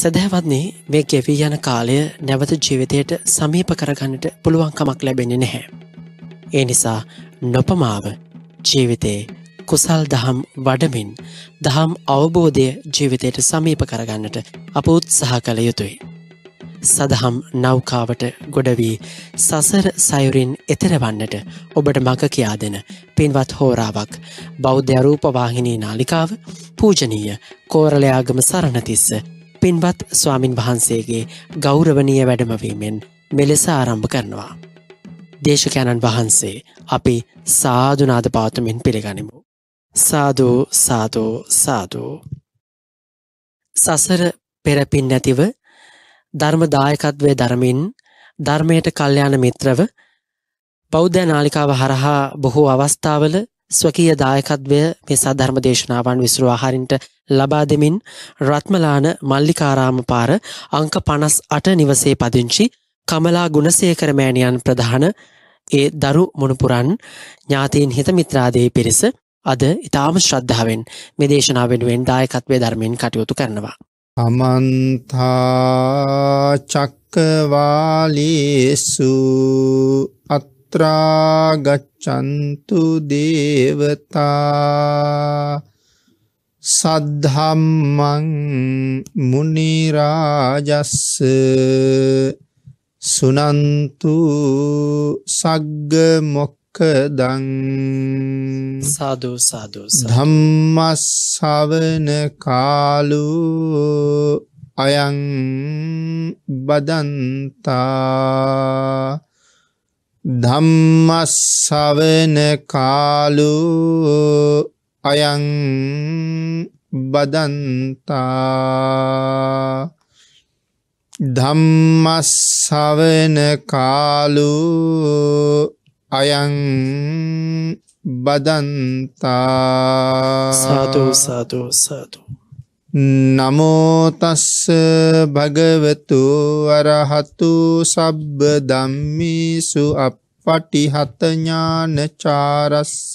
සැදැහවත්න්නේ මේ ගෙවී යන කාලය නැවත ජීවිතයට සමීප කරගන්නට පුළුවන්කමක් ලැබෙන නැහැ. ඒ නිසා නොපමාව ජීවිතයේ කුසල් දහම් වඩමින් දහම් අවබෝධය ජීවිතයට සමීප කරගන්නට අප උත්සාහ කළ යුතුයි. සදහම් නෞකාවට ගොඩවී සසර සයුරින් එතරවන්නට ඔබට මඟ කියා දෙන පින්වත් හෝරාවක් බෞද්ධ අරූපවාහිනී නාලිකාව පූජනීය කෝරලයාගම සරණතිස්ස පින්වත් ස්වාමින් වහන්සේගේ ගෞරවනීය වැඩමවීමෙන් මෙලෙස ආරම්භ කරනවා. දේශකයණන් වහන්සේ අපි සාධනාද පාතුමින් පිළිගනිමු. සාධූ සාධූ සාධූ. සසර පෙරපින් නැතිව ධර්මදායකත්වය ධර්මින් ධර්මයට කල්්‍යයාන මිත්‍රව බෞද්ධ නාලිකාව හරහා බොහෝ අවස්ථාවල ස්වකීය දායකත්වය මේ සාධර්ම දේශනාවන් විසුරුවාහරින්ට ලබා දෙමින් රත්මලාන මල්ලිකාරාම පාර අංක පනස් අට නිවසේ පදිංචි කමලා ගුණසේකරමෑණියන් ප්‍රධාන ඒ දරු මොනපුරන් ඥාතීන් හිතමිත්‍රාදයේ පිරිස අද ඉතාම ශ්‍රද්ධාවෙන් මේ දේශනා වෙනුවෙන් දායකත්වය ධර්මයෙන් කටයුතු කරනවා. අමන්තාචක්කවාලිසු අත්‍රාගච්චන්තු දේවතා සද්ධම්මං මුනිරාජස්ස සුනන්තු සග්ග මොක්කදං සාදු සාදු ධම්මස්සවන කාලු අයං බදන්තා ධම්මස්සවන කාලු අයං බදන්තා ධම්මස්සවන කාලු අයං බදන්තා සාතු සාතු සාතු නමෝතස්ස භගවතු අරහතු සබ්බ දම්මිසු අප පටිහතඥානචාරස්ස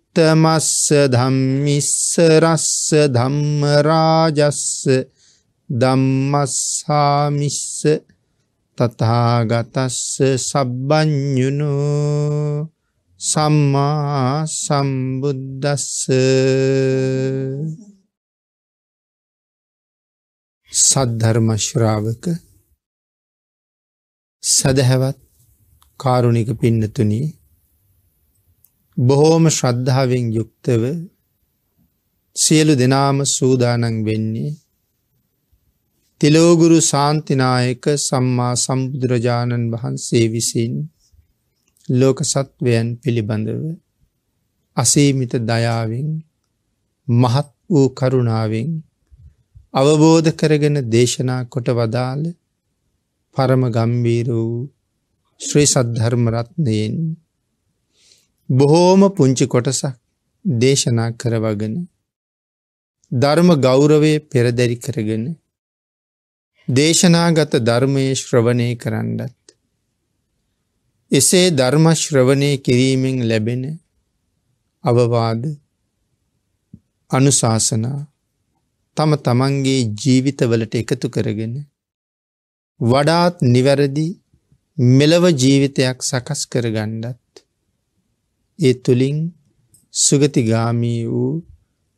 උත්තමස්ස ධම්මිස්ස රස්ස ධම්ම රාජස්ස ධම්මස්සාමිස්ස තථාගතස්ස සබ්බඤුනු සම්මා සම්බුද්දස්ස සද්ධර්ම ශ්‍රාවක සදහැවත් කාරුණික පින්නතුණී බොහෝම ශ්‍රද්ධාවෙන් යුක්තව සියලු දෙනාම සූදානන් වෙන්නේ තිලෝගුරු ශාන්තිනායක සම්මා සම්බුදුරජාණන් වහන්සේ විසින් ලෝක සත්වයන් පිළිබඳව අසීමිත දයාවෙන් මහත් වූ කරුණාවෙන් අවබෝධ කරගෙන දේශනා කොට වදාළ පරම ගම්බීර වූ ශ්‍රී සද්ධර්මරත්නයෙන් බොහෝම පුංචි කොටසක් දේශනා කරවගෙන ධර්ම ගෞරවේ පෙරදැරි කරගෙන දේශනාගත ධර්මයේ ශ්‍රවණය කරන්නත් එසේ ධර්මශ්‍රවණය කිරීමෙන් ලැබෙන අවවාද අනුශාසනා තම තමන්ගේ ජීවිතවලට එකතු කරගෙන වඩාත් නිවැරදි මෙලව ජීවිතයක් සකස් කරගණ්ඩත් ඒ තුළින් සුගතිගාමී වූ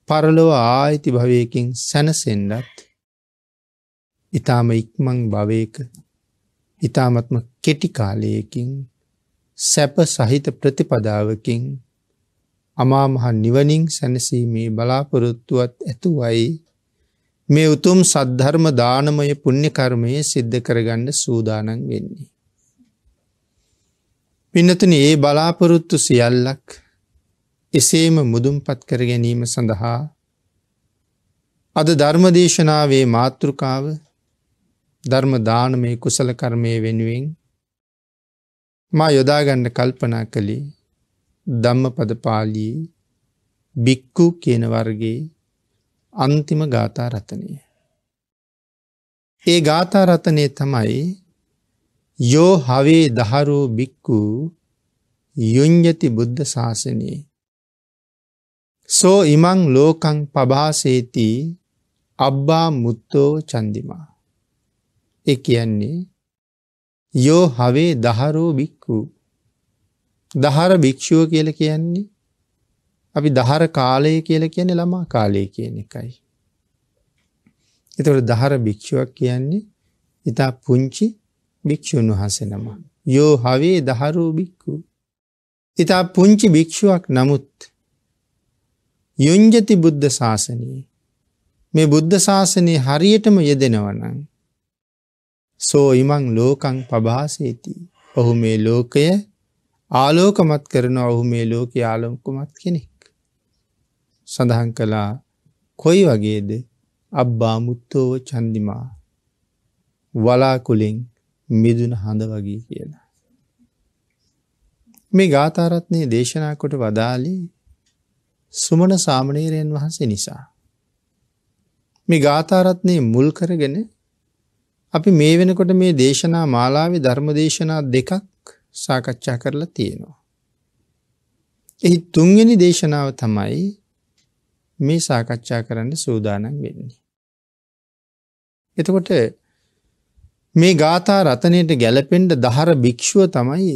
පරලොව ආයිති භවයකින් සැනසෙන්ඩත් ඉතාම ඉක්මං භවයක ඉතාමත්ම කෙටිකාලයකින් සැප සහිත ප්‍රතිපදාවකින් අමාමහ නිවනින් සැනසීමේ බලාපොරොත්තුවත් ඇතුවයි මේ උතුම් සද්ධර්ම දානමය පුුණ්‍ය කර්මය සිද්ධ කරගණ්ඩ සූදානන් වෙන්නේ. පින්නතුන ඒ බලාපොරොත්තු සියල්ලක් එසේම මුදුම්පත් කර ගැනීම සඳහා අද ධර්මදේශනාවේ මාතෘකාව ධර්ම දානමය කුසල කර්මය වෙනුවෙන් මා යොදාගන්න කල්පනා කළේ ධම්ම පදපාලී බික්කු කියන වර්ගේ අන්තිම ගාථා රතනය. ඒ ගාථා රතනය තමයි යෝ හවේ දහරෝ බික්කු යුංජති බුද්ධ ශාසනයේ. සෝ ඉමං ලෝකං පභාසේති අබ්බා මුත්තෝ චන්දිමා. එ කියන්නේ යෝ හවේ දහරෝ බික්කු දහර භික්‍ෂුව කියල කියන්නේ අපි දහර කාලය කියල කියන්නේ ළමා කාලය කියන එකයි. එතවට දහර භික්‍ෂුවක් කියන්නේ ඉතා පුංචි භික්‍ෂූන් වහන්සෙනම. යෝ හවේ දහරූ භික්කු. ඉතා පුංචි භික්‍ෂුවක් නමුත් යුංජති බුද්ධ ශාසනයේ මේ බුද්ධ ශාසනය හරියටම යෙදෙනවනං. සෝ ඉමං ලෝකං පභාසේති. ඔහු මේ ලෝකය ආලෝකමත් කරන ඔහු මේ ලෝක යාලොකුමත් කෙනෙක්. සඳහන් කළා කොයි වගේද අබ්බාමුත්තෝව චන්දිමා වලාකුලින් මිදුන හඳ වගේ කියලා. මේ ගාතාරත්නය දේශනාකොට වදාලි සුමන සාමනීරයෙන් වහන්සේ නිසා. මේ ගාතාරත්නය මුල් කරගෙන අපි මේ වෙනකොට මේ දේශනා මාලාවේ ධර්ම දේශනා දෙකක් සාකච්ඡා කරලා තියෙනවා. එහි තුන්ගනි දේශනාව තමයි මේ සාකච්ඡා කරන්න සූදානම් වෙන්නේ. එතකොට මේ ගාථා රතනයට ගැලපෙන්ට දහර භික්‍ෂුව තමයි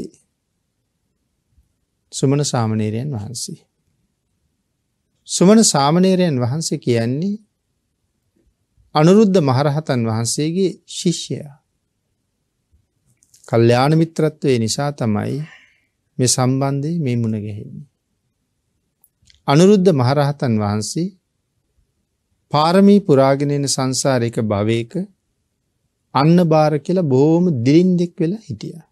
සුමන සාමනේරයන් වහන්සේ. සුමන සාමනේරයන් වහන්සේ කියන්නේ අනුරුද්ධ මහරහතන් වහන්සේගේ ශිෂ්‍යයා. කල්්‍යාන මිත්‍රත්වය නිසා තමයි මේ සම්බන්ධය මේ මුණගැහෙන්නේ. අනුරුද්ධ මහරහතන් වහන්සේ පාරමී පුරාගෙනන සංසාරයක භවයක අන්න බාර කියලා බොහොම දිලින්දෙක් වෙලා හිටියා.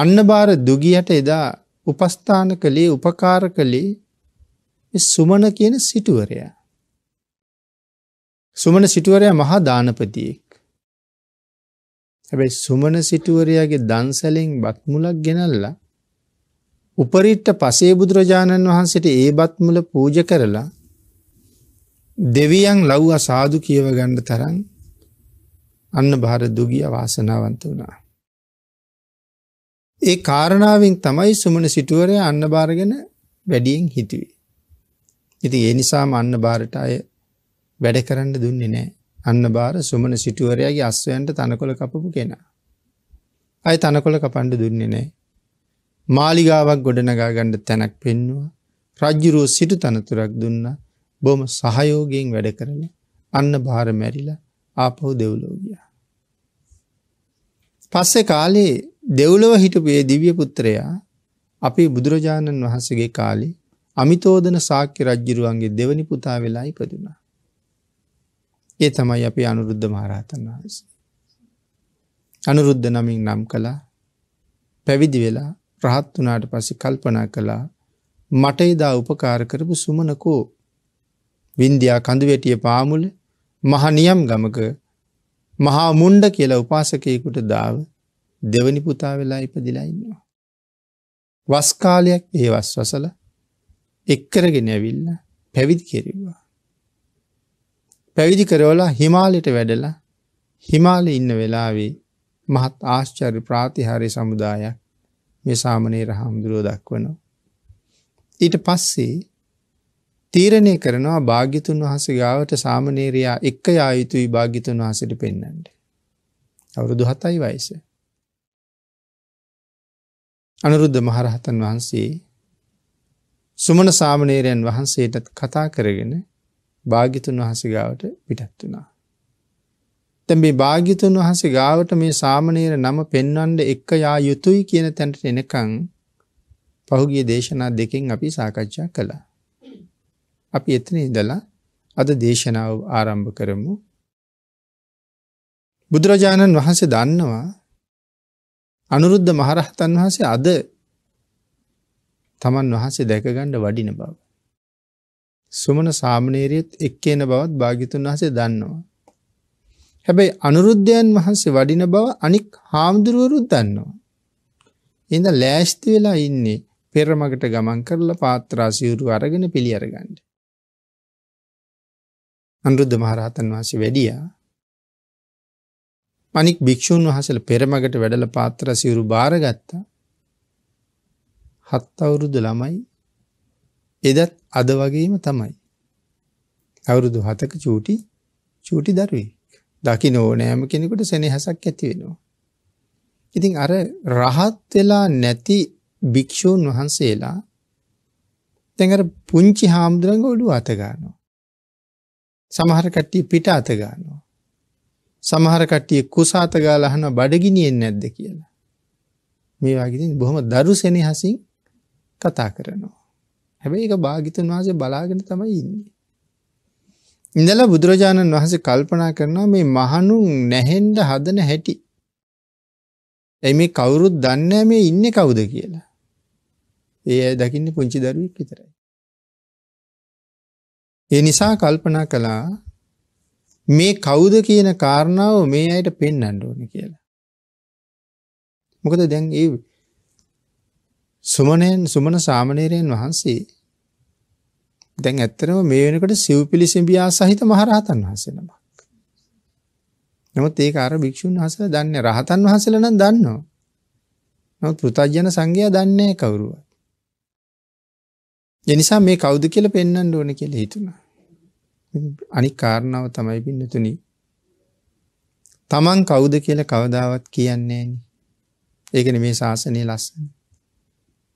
අන්න බාර දුගියට එදා උපස්ථාන කළේ උපකාර කළේ සුමන කියන සිටුවරයා. සුමන සිටුවරයා මහා දානපතියෙක්. හැබැයි සුමන සිටුවරයාගේ දන්සැලෙන් බත්මුලක් ගෙනල්ලා උපරිට්ට පසේ බුදුරජාණන් වහන්සට ඒ බත්මුල පූජ කරලා දෙවියන් ලව්ව අසාදු කියව ගණ්ඩ තරන් අන්න භාර දුගිය වාසනාවන්ත වනා. ඒ කාරණාවෙන් තමයි සුමන සිටුවරය අන්න භාරගෙන වැඩියෙන් හිතුවේ. ඉති ඒ නිසාම අන්න භාරට අය වැඩ කරන්න දුන්නේ නෑ අන්න භාර සුමන සිටුවරයාගේ අස්වයන්ට තනකොළ කපපු කෙනා. අය තනකොළ කපණ්ඩ දුන්නේ නෑ. මාලිගාවක් ගොඩනගා ගණ්ඩ තැනක් පෙන්නවා රජ්ජුරුව සිටු තනතුරක් දුන්න බොම සහයෝගයෙන් වැඩ කරන අන්න භාර මැරිලා ආපහු දෙව්ලෝ ගියා. පස්සේ කාලේ දෙව්ලොව හිටපුයේ දිව්‍ය පුත්‍රයා අපි බුදුරජාණන් වහන්සේගේ කාලේ අමිතෝදන සාක්‍ය රජ්ජිරුවන්ගේ දෙවනි පුතා වෙලා ඉපදුනා. ඒ තමයි අපි අනුරුද්ධ මහරහතන් වහන්සේ. අනුරුද්ධ නමින් නම් කළා. පැවිදි වෙලා රහත් වුණාට පස්සේ කල්පනා කළා මට එදා උපකාර කරපු සුමනකෝ වින්දියා කඳුවැටිය පාමුල මහනියම් ගමක මහා මුන්්ඩ කියලා උපාසකයකුට දාව දෙවනි පුතා වෙලා ඉපදිලා ඉන්නවා. වස්කාලයක් ඒවස් වසල එක්කරගෙන ඇවිල්ල පැවිදි කෙරෙවා. පැවිදි කරවලා හිමාලෙට වැඩලා හිමාලෙ ඉන්න වෙලාවේ මහත් ආශ්චර්ය ප්‍රාතිහාරය සමුදායක් මේ සාමනයේ රහාමුදුරුව දක්වනවා. ඊට පස්සේ තීරණය කරනවා භාගිතුන් වහසේ ගාවට සාමනේරයා එක්ක යායුතුයි භාගිතුන් වහසට පෙන්නට. අවුරුදු හතයි වයිස. අනුරුද්ධ මහරහතන් වහන්සේ සුමන සාමනේරයන් වහන්සේටත් කතා කරගෙන භාගිතුන් වහසේ ගාවට පිටත් වුණා. තැ මේ භාගිතුන් වහසේ ගාවට මේ සාමනේර නම පෙන්වන්ඩ එක්ක යා යුතුයි කියන තැන්ට එනකං පහුගේ දේශනා දෙකෙන් අපි සාකච්ඡා කළා. අපි එතන ඉඳලා අද දේශනාව ආරම්භ කරමු. බුදුරජාණන් වහන්සේ දන්නවා අනුරුද්ධ මහරහතන් වහන්සේ අද තමන් වහන්සේ දැකගණ්ඩ වඩින බව. සුමන සාමනේරයත් එක්කේන බවත් භාගිතුන් වහසේ දන්නවා. හැබැයි අනුරුද්ධයන් වහන්සේ වඩින බව අනික් හාමුදුරුවරුත් දන්නවා. එඳ ලෑස්ති වෙලා ඉන්නේ පෙරමකට ගමන් කරලා පාත්‍රාසිවුරු අරගෙන පිළි අරගන්ඩ. අනුරුද්ධ මහරහතන් වහන්සේ වැඩිය. මනික් භික්‍ෂූන් වහසල පෙරමගට වැඩල පාත්‍ර සිවුරු භාරගත්තා හත් අවුරුදු ළමයි එදත් අද වගේම තමයි. අවුරුදු හතක චූටි චූටි දරුවෙක් දකි නෝනෑම කෙනෙකුට සෙනහසක් ඇතිවෙනවා. ඉතින් අර රහත් වෙලා නැති භික්‍ෂූන් වහන්සේලා තැඟර පුංචි හාමුදුරංග ඔඩු අතගානවා. සමහර කට්ටිය පිට අත ගන්නවා. සමහර කට්ටිය කුසාත ගාලා අහනවා බඩගිනියෙන් නැද්ද කියලා. මේ වගේ ඉතින් බොහොම දරුසෙනෙහසින් කතා කරනවා. හැබැයි ඒක භාග්‍යතුන් වහන්සේ බලාගෙන තමයි ඉන්නේ. ඉඳලා බුදුරජාණන් වහන්සේ කල්පනා කරනවා මේ මහණුන් නැහෙන්න හදන හැටි. එයි මේ කවුරුත් දන්නේ මේ ඉන්නේ කවුද කියලා. ඒ දකින්නේ පුංචි දරුවෙක් විතරයි. ඒ නිසා කල්පනා කළා මේ කවුද කියන කාරණාව මේ අයට පෙන්නන්න ඕන කියලා. මොකද දැන් ඒ සුමනයන් සුමන සාමනේරයන් වහන්සේ දැන් ඇත්තරම මේ වෙනකට සිව් පිලිසිඹියා සහිත මහරහතන් වහසෙනමක්. නමුත් ඒ අර භික්‍ෂූන් වහසල දන්න රහතන් වහසල නම් දන්නවා. නොත් පෘතජ්ජන සංඝයා දන්නේ කවුරුවත්. ඒ නිසා මේ කවුද කියලා පෙන්වන්න ඕන කියලා හිතුණා. අනික් කාරණාව තමයි පින්නතුනි. Taman කවුද කියලා කවදාවත් කියන්නේ නෑනේ. ඒකනේ මේ ශාසනයේ ලස්සන.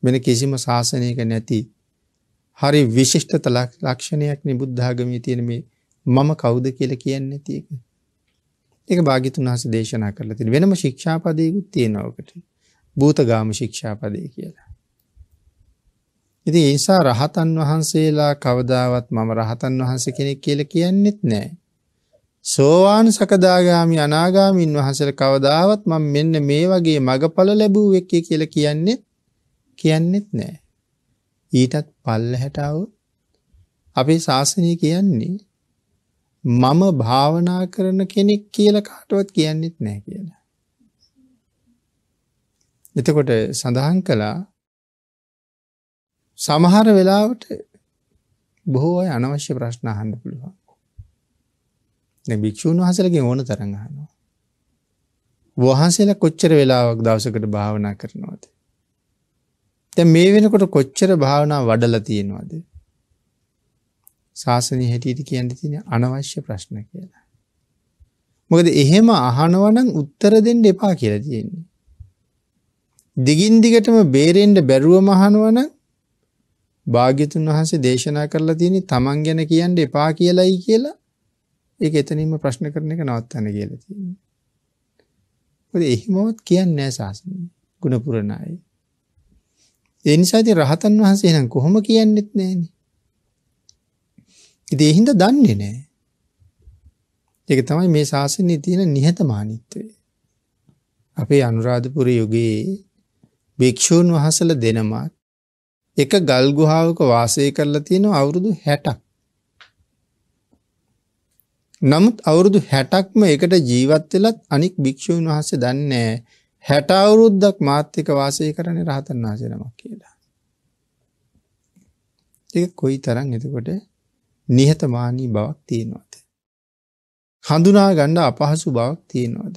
වෙන කිසිම ශාසනයක නැති හරි විශිෂ්ට ලක්ෂණයක් නේ බුද්ධ ආගමේ තියෙන මේ මම කවුද කියලා කියන්නේ නැති එක. ඒක භාග්‍යතුන් වහන්සේ දේශනා කරලා තියෙන වෙනම ශික්ෂාපදයකුත් තියෙනවා ඔකට. භූතගාම ශික්ෂාපදේ කියලා. ඉතින් ඒ නිසා රහතන් වහන්සේලා කවදාවත් මම රහතන් වහන්සේ කෙනෙක් කියලා කියන්නෙත් නෑ. සෝවාන් සකදාගාමි අනාගාමීන් වහන්සේලා කවදාවත් මම මෙන්න මේ වගේ මගඵල ලැබුවෙක් කියලා කියන්නෙත් කියන්නෙත් නෑ. ඊටත් පල්ලහැට අපේ ශාසනය කියන්නේ මම භාවනා කරන කෙනෙක් කියලා කාටවත් කියන්නෙත් නෑ කියලා. එතකොට සඳහන් කළා සමහර වෙලාවට බොහෝ අය අනවශ්‍ය ප්‍රශ්න අහන්න පුළුවන්. දැන් භික්ෂුන් වහන්සේලාගෙන් ඕන තරම් අහනවා. වහන්සේලා කොච්චර වෙලාවක් දවසකට භාවනා කරනවද? දැන් මේ වෙනකොට කොච්චර භාවනා වඩලා තියෙනවද? ශාසනය හැටියට කියන්න තියෙන අනවශ්‍ය ප්‍රශ්න කියලා. මොකද එහෙම අහනවා නම් උත්තර දෙන්න එපා කියලා තියෙන්නේ. දිගින් දිගටම බේරෙන්න බැරුව මහනවා නම් භාග්‍යතුන් වහන්සේ දේශනා කරලා තියෙන්නේ තමන් ගැන කියන්න එපා කියලායි කියලා ඒක එතනින්ම ප්‍රශ්න කරන එක නවත්තන්න කියලා තියෙනවා. මොකද එහෙමවත් කියන්නේ නැහැ සාසනය. ගුණ පුරණ අය. ඒ නිසා ඉතින් රහතන් වහන්සේ නම් කොහොම කියන්නෙත් නැහනේ. ඉතින් ඒ හින්දා දන්නේ නැහැ. ඒක තමයි මේ ශාසනයේ තියෙන නිහතමානීත්වය. අපේ අනුරාධපුර යුගයේ භික්ෂූන් වහන්සේලා දෙනමත් එක ගල් ගුහාවක වාසය කරලා තියෙනවා අවුරුදු 60ක්. නමුත් අවුරුදු 60ක්ම එකට ජීවත් වෙලත් අනික් භික්ෂුන් වහන්සේ දන්නේ 60 අවුරුද්දක් මාත් එක්ක වාසය කරන්නේ රහතන් වහන්සේ නමක් කියලා. ඒක කොයි තරම් එතකොට නිහතමානී බවක් තියෙනවද? හඳුනා ගන්න අපහසු බවක් තියෙනවද?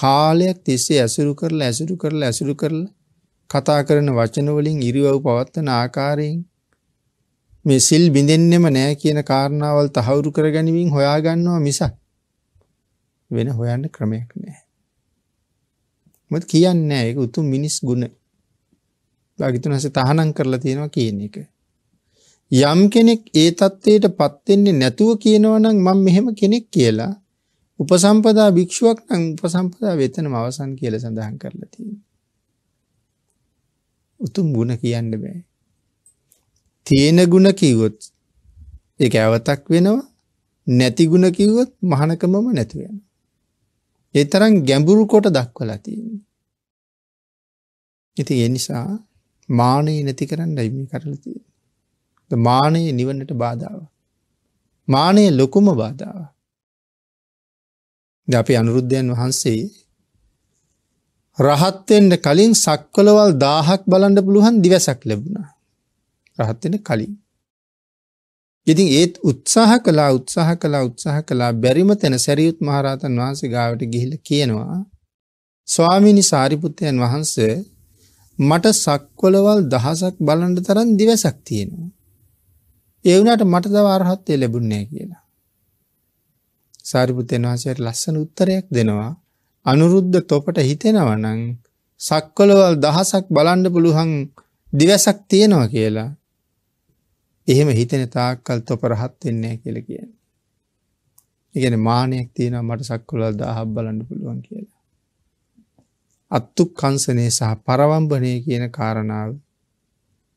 කාලයක් තිස්සේ ඇසුරු කරලා ඇසුරු කරලා ඇසුරු කරලා කතා කරන වචන වලින් ඉරියව් පවත්වන ආකාරයෙන් මේ සිල් බිඳෙන්නෙම නෑ කියන කාරණාවල් තහවුරු කරගැනීමෙන් හොයාගන්නවා මිසක් වෙන හොයන්න ක්‍රමයක් නෑ. මොකද කියන්නේ ඒක උතුම් මිනිස් ගුණ. භාග්‍යතුන්හසේ තහනම් කරලා තියෙනවා කියන එක. යම් කෙනෙක් ඒ தത്വයටපත් වෙන්නේ නැතුව කියනවා නම් මම මෙහෙම කෙනෙක් කියලා උපසම්පදා භික්ෂුවක් නම් උපසම්පදා වෙතනම අවසන් කියලා සඳහන් කරලා තියෙනවා. උතුම් ගුණ කියන්න බෑ. තියෙන ගුණ කිව්වොත් ඒක ඇවතක් වෙනවා නැති ගුණ කිව්වොත් මහනකමම නැති වෙනවා. ඒ තරම් ගැඹුරු කොට දක්වලා තියෙනවා. ඉතින් ඒ නිසා මානෙ නැති කරන්නයි මේ කරලා තියෙන්නේ. මානය නිවන්නට බාධාව. මානය ලොකුම බාධාව. ද අපි අනුරුද්ධයන් වහන්සේ රහත් වෙන්න කලින් සක්වලවල් 1000ක් බලන්න පුළුවන් දිවසක් ලැබුණා. රහත් වෙන්න කලින්. ඉතින් ඒත් උත්සාහ කළා උත්සාහ කළා උත්සාහ කළා බැරිම තැන සැරියුත් මහරහතන් වහන්සේ ගාවට ගිහිල්ලා කියනවා ස්වාමීනි සාරිපුත්තයන් වහන්සේ මට සක්වලවල් දහසක් බලන්න තරම් දිවසක් තියෙනවා. ඒ වුණාට මට තව අරහත්ත්වය ලැබුණේ නැහැ කියලා. සාරිපුත්තයන් වහන්සේට ලස්සන උත්තරයක් දෙනවා. අනුරුද්ධ තොපට හිතෙනවනං සක්කොලවල් දහසක් බලන්න පුළුවන් දිවසක් තියෙනවා කියලා. එහෙම හිතෙන තාක්කල් තොප රහත් වෙන්නේ කියලා කියන්නේ. ඉගෙන මානයක් තියෙනවා මට සක්කොලවල් 1000ක් බලන්න පුළුවන් කියලා. අත්තුක්කංශනේ සහ පරවම්බනේ කියන කාරණාව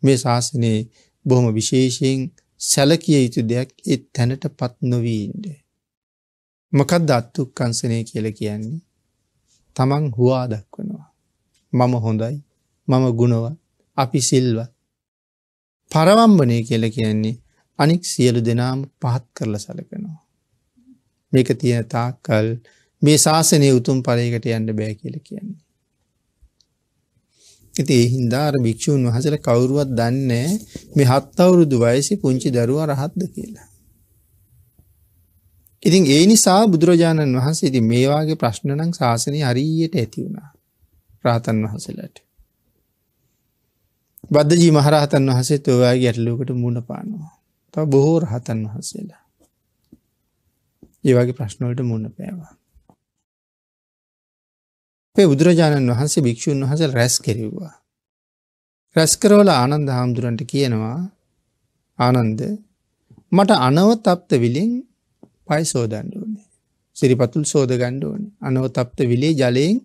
මේ ශාසනයේ බොහොම විශේෂයෙන් සැලකිය යුතු දෙයක් ඒ තැනටපත් නොවී ඉන්නේ. මොකක්ද අත්තුක්කංශනේ කියලා කියන්නේ? තමන් හවා දක්වනවා. මම හොඳයි මම ගුණව අපි සිල්ව. පරවම්බනය කියල කියන්නේ අනික් සියලු දෙනාම පහත් කරල සලකනවා. මේක තියෙන තාකල් මේ ශාසනය උතුම් පරයකට යන්න බෑ කියල කියන්නේ. ඇති හින්දාර භික්‍ෂූන් වහසල කවුරුවත් දන්නේ මේ හත් අවුරුදු වයසි පුංචි දරුව රහත්ද කියලා. ඉතින් ඒ නිසා බුදුරජාණන් වහන්සේ ඉතින් මේ වාගේ ප්‍රශ්න නම් ශාසනය හරියට ඇති වුණා. රහතන් වහන්සේලාට. බද්දජී මහරහතන් වහන්සේත් ඔයගේ ගැටලුවකට මුණ පානවා. තව බොහෝ රහතන් වහන්සේලා. ඒ වගේ ප්‍රශ්න වලට මුණ පෑවා. මේ බුදුරජාණන් වහන්සේ භික්ෂුන් වහන්සේ රැස් කෙරෙව්වා. රැස් කරවල ආනන්ද හාමුදුරන්ට කියනවා ආනන්ද මට අනවතප්ත විලින් පයිසෝදන්ඩ ඕනේ සිරිපතුල් සෝද ගණ්ඩ ඕනේ අනෝ තප්ත විලේ ජලයෙන්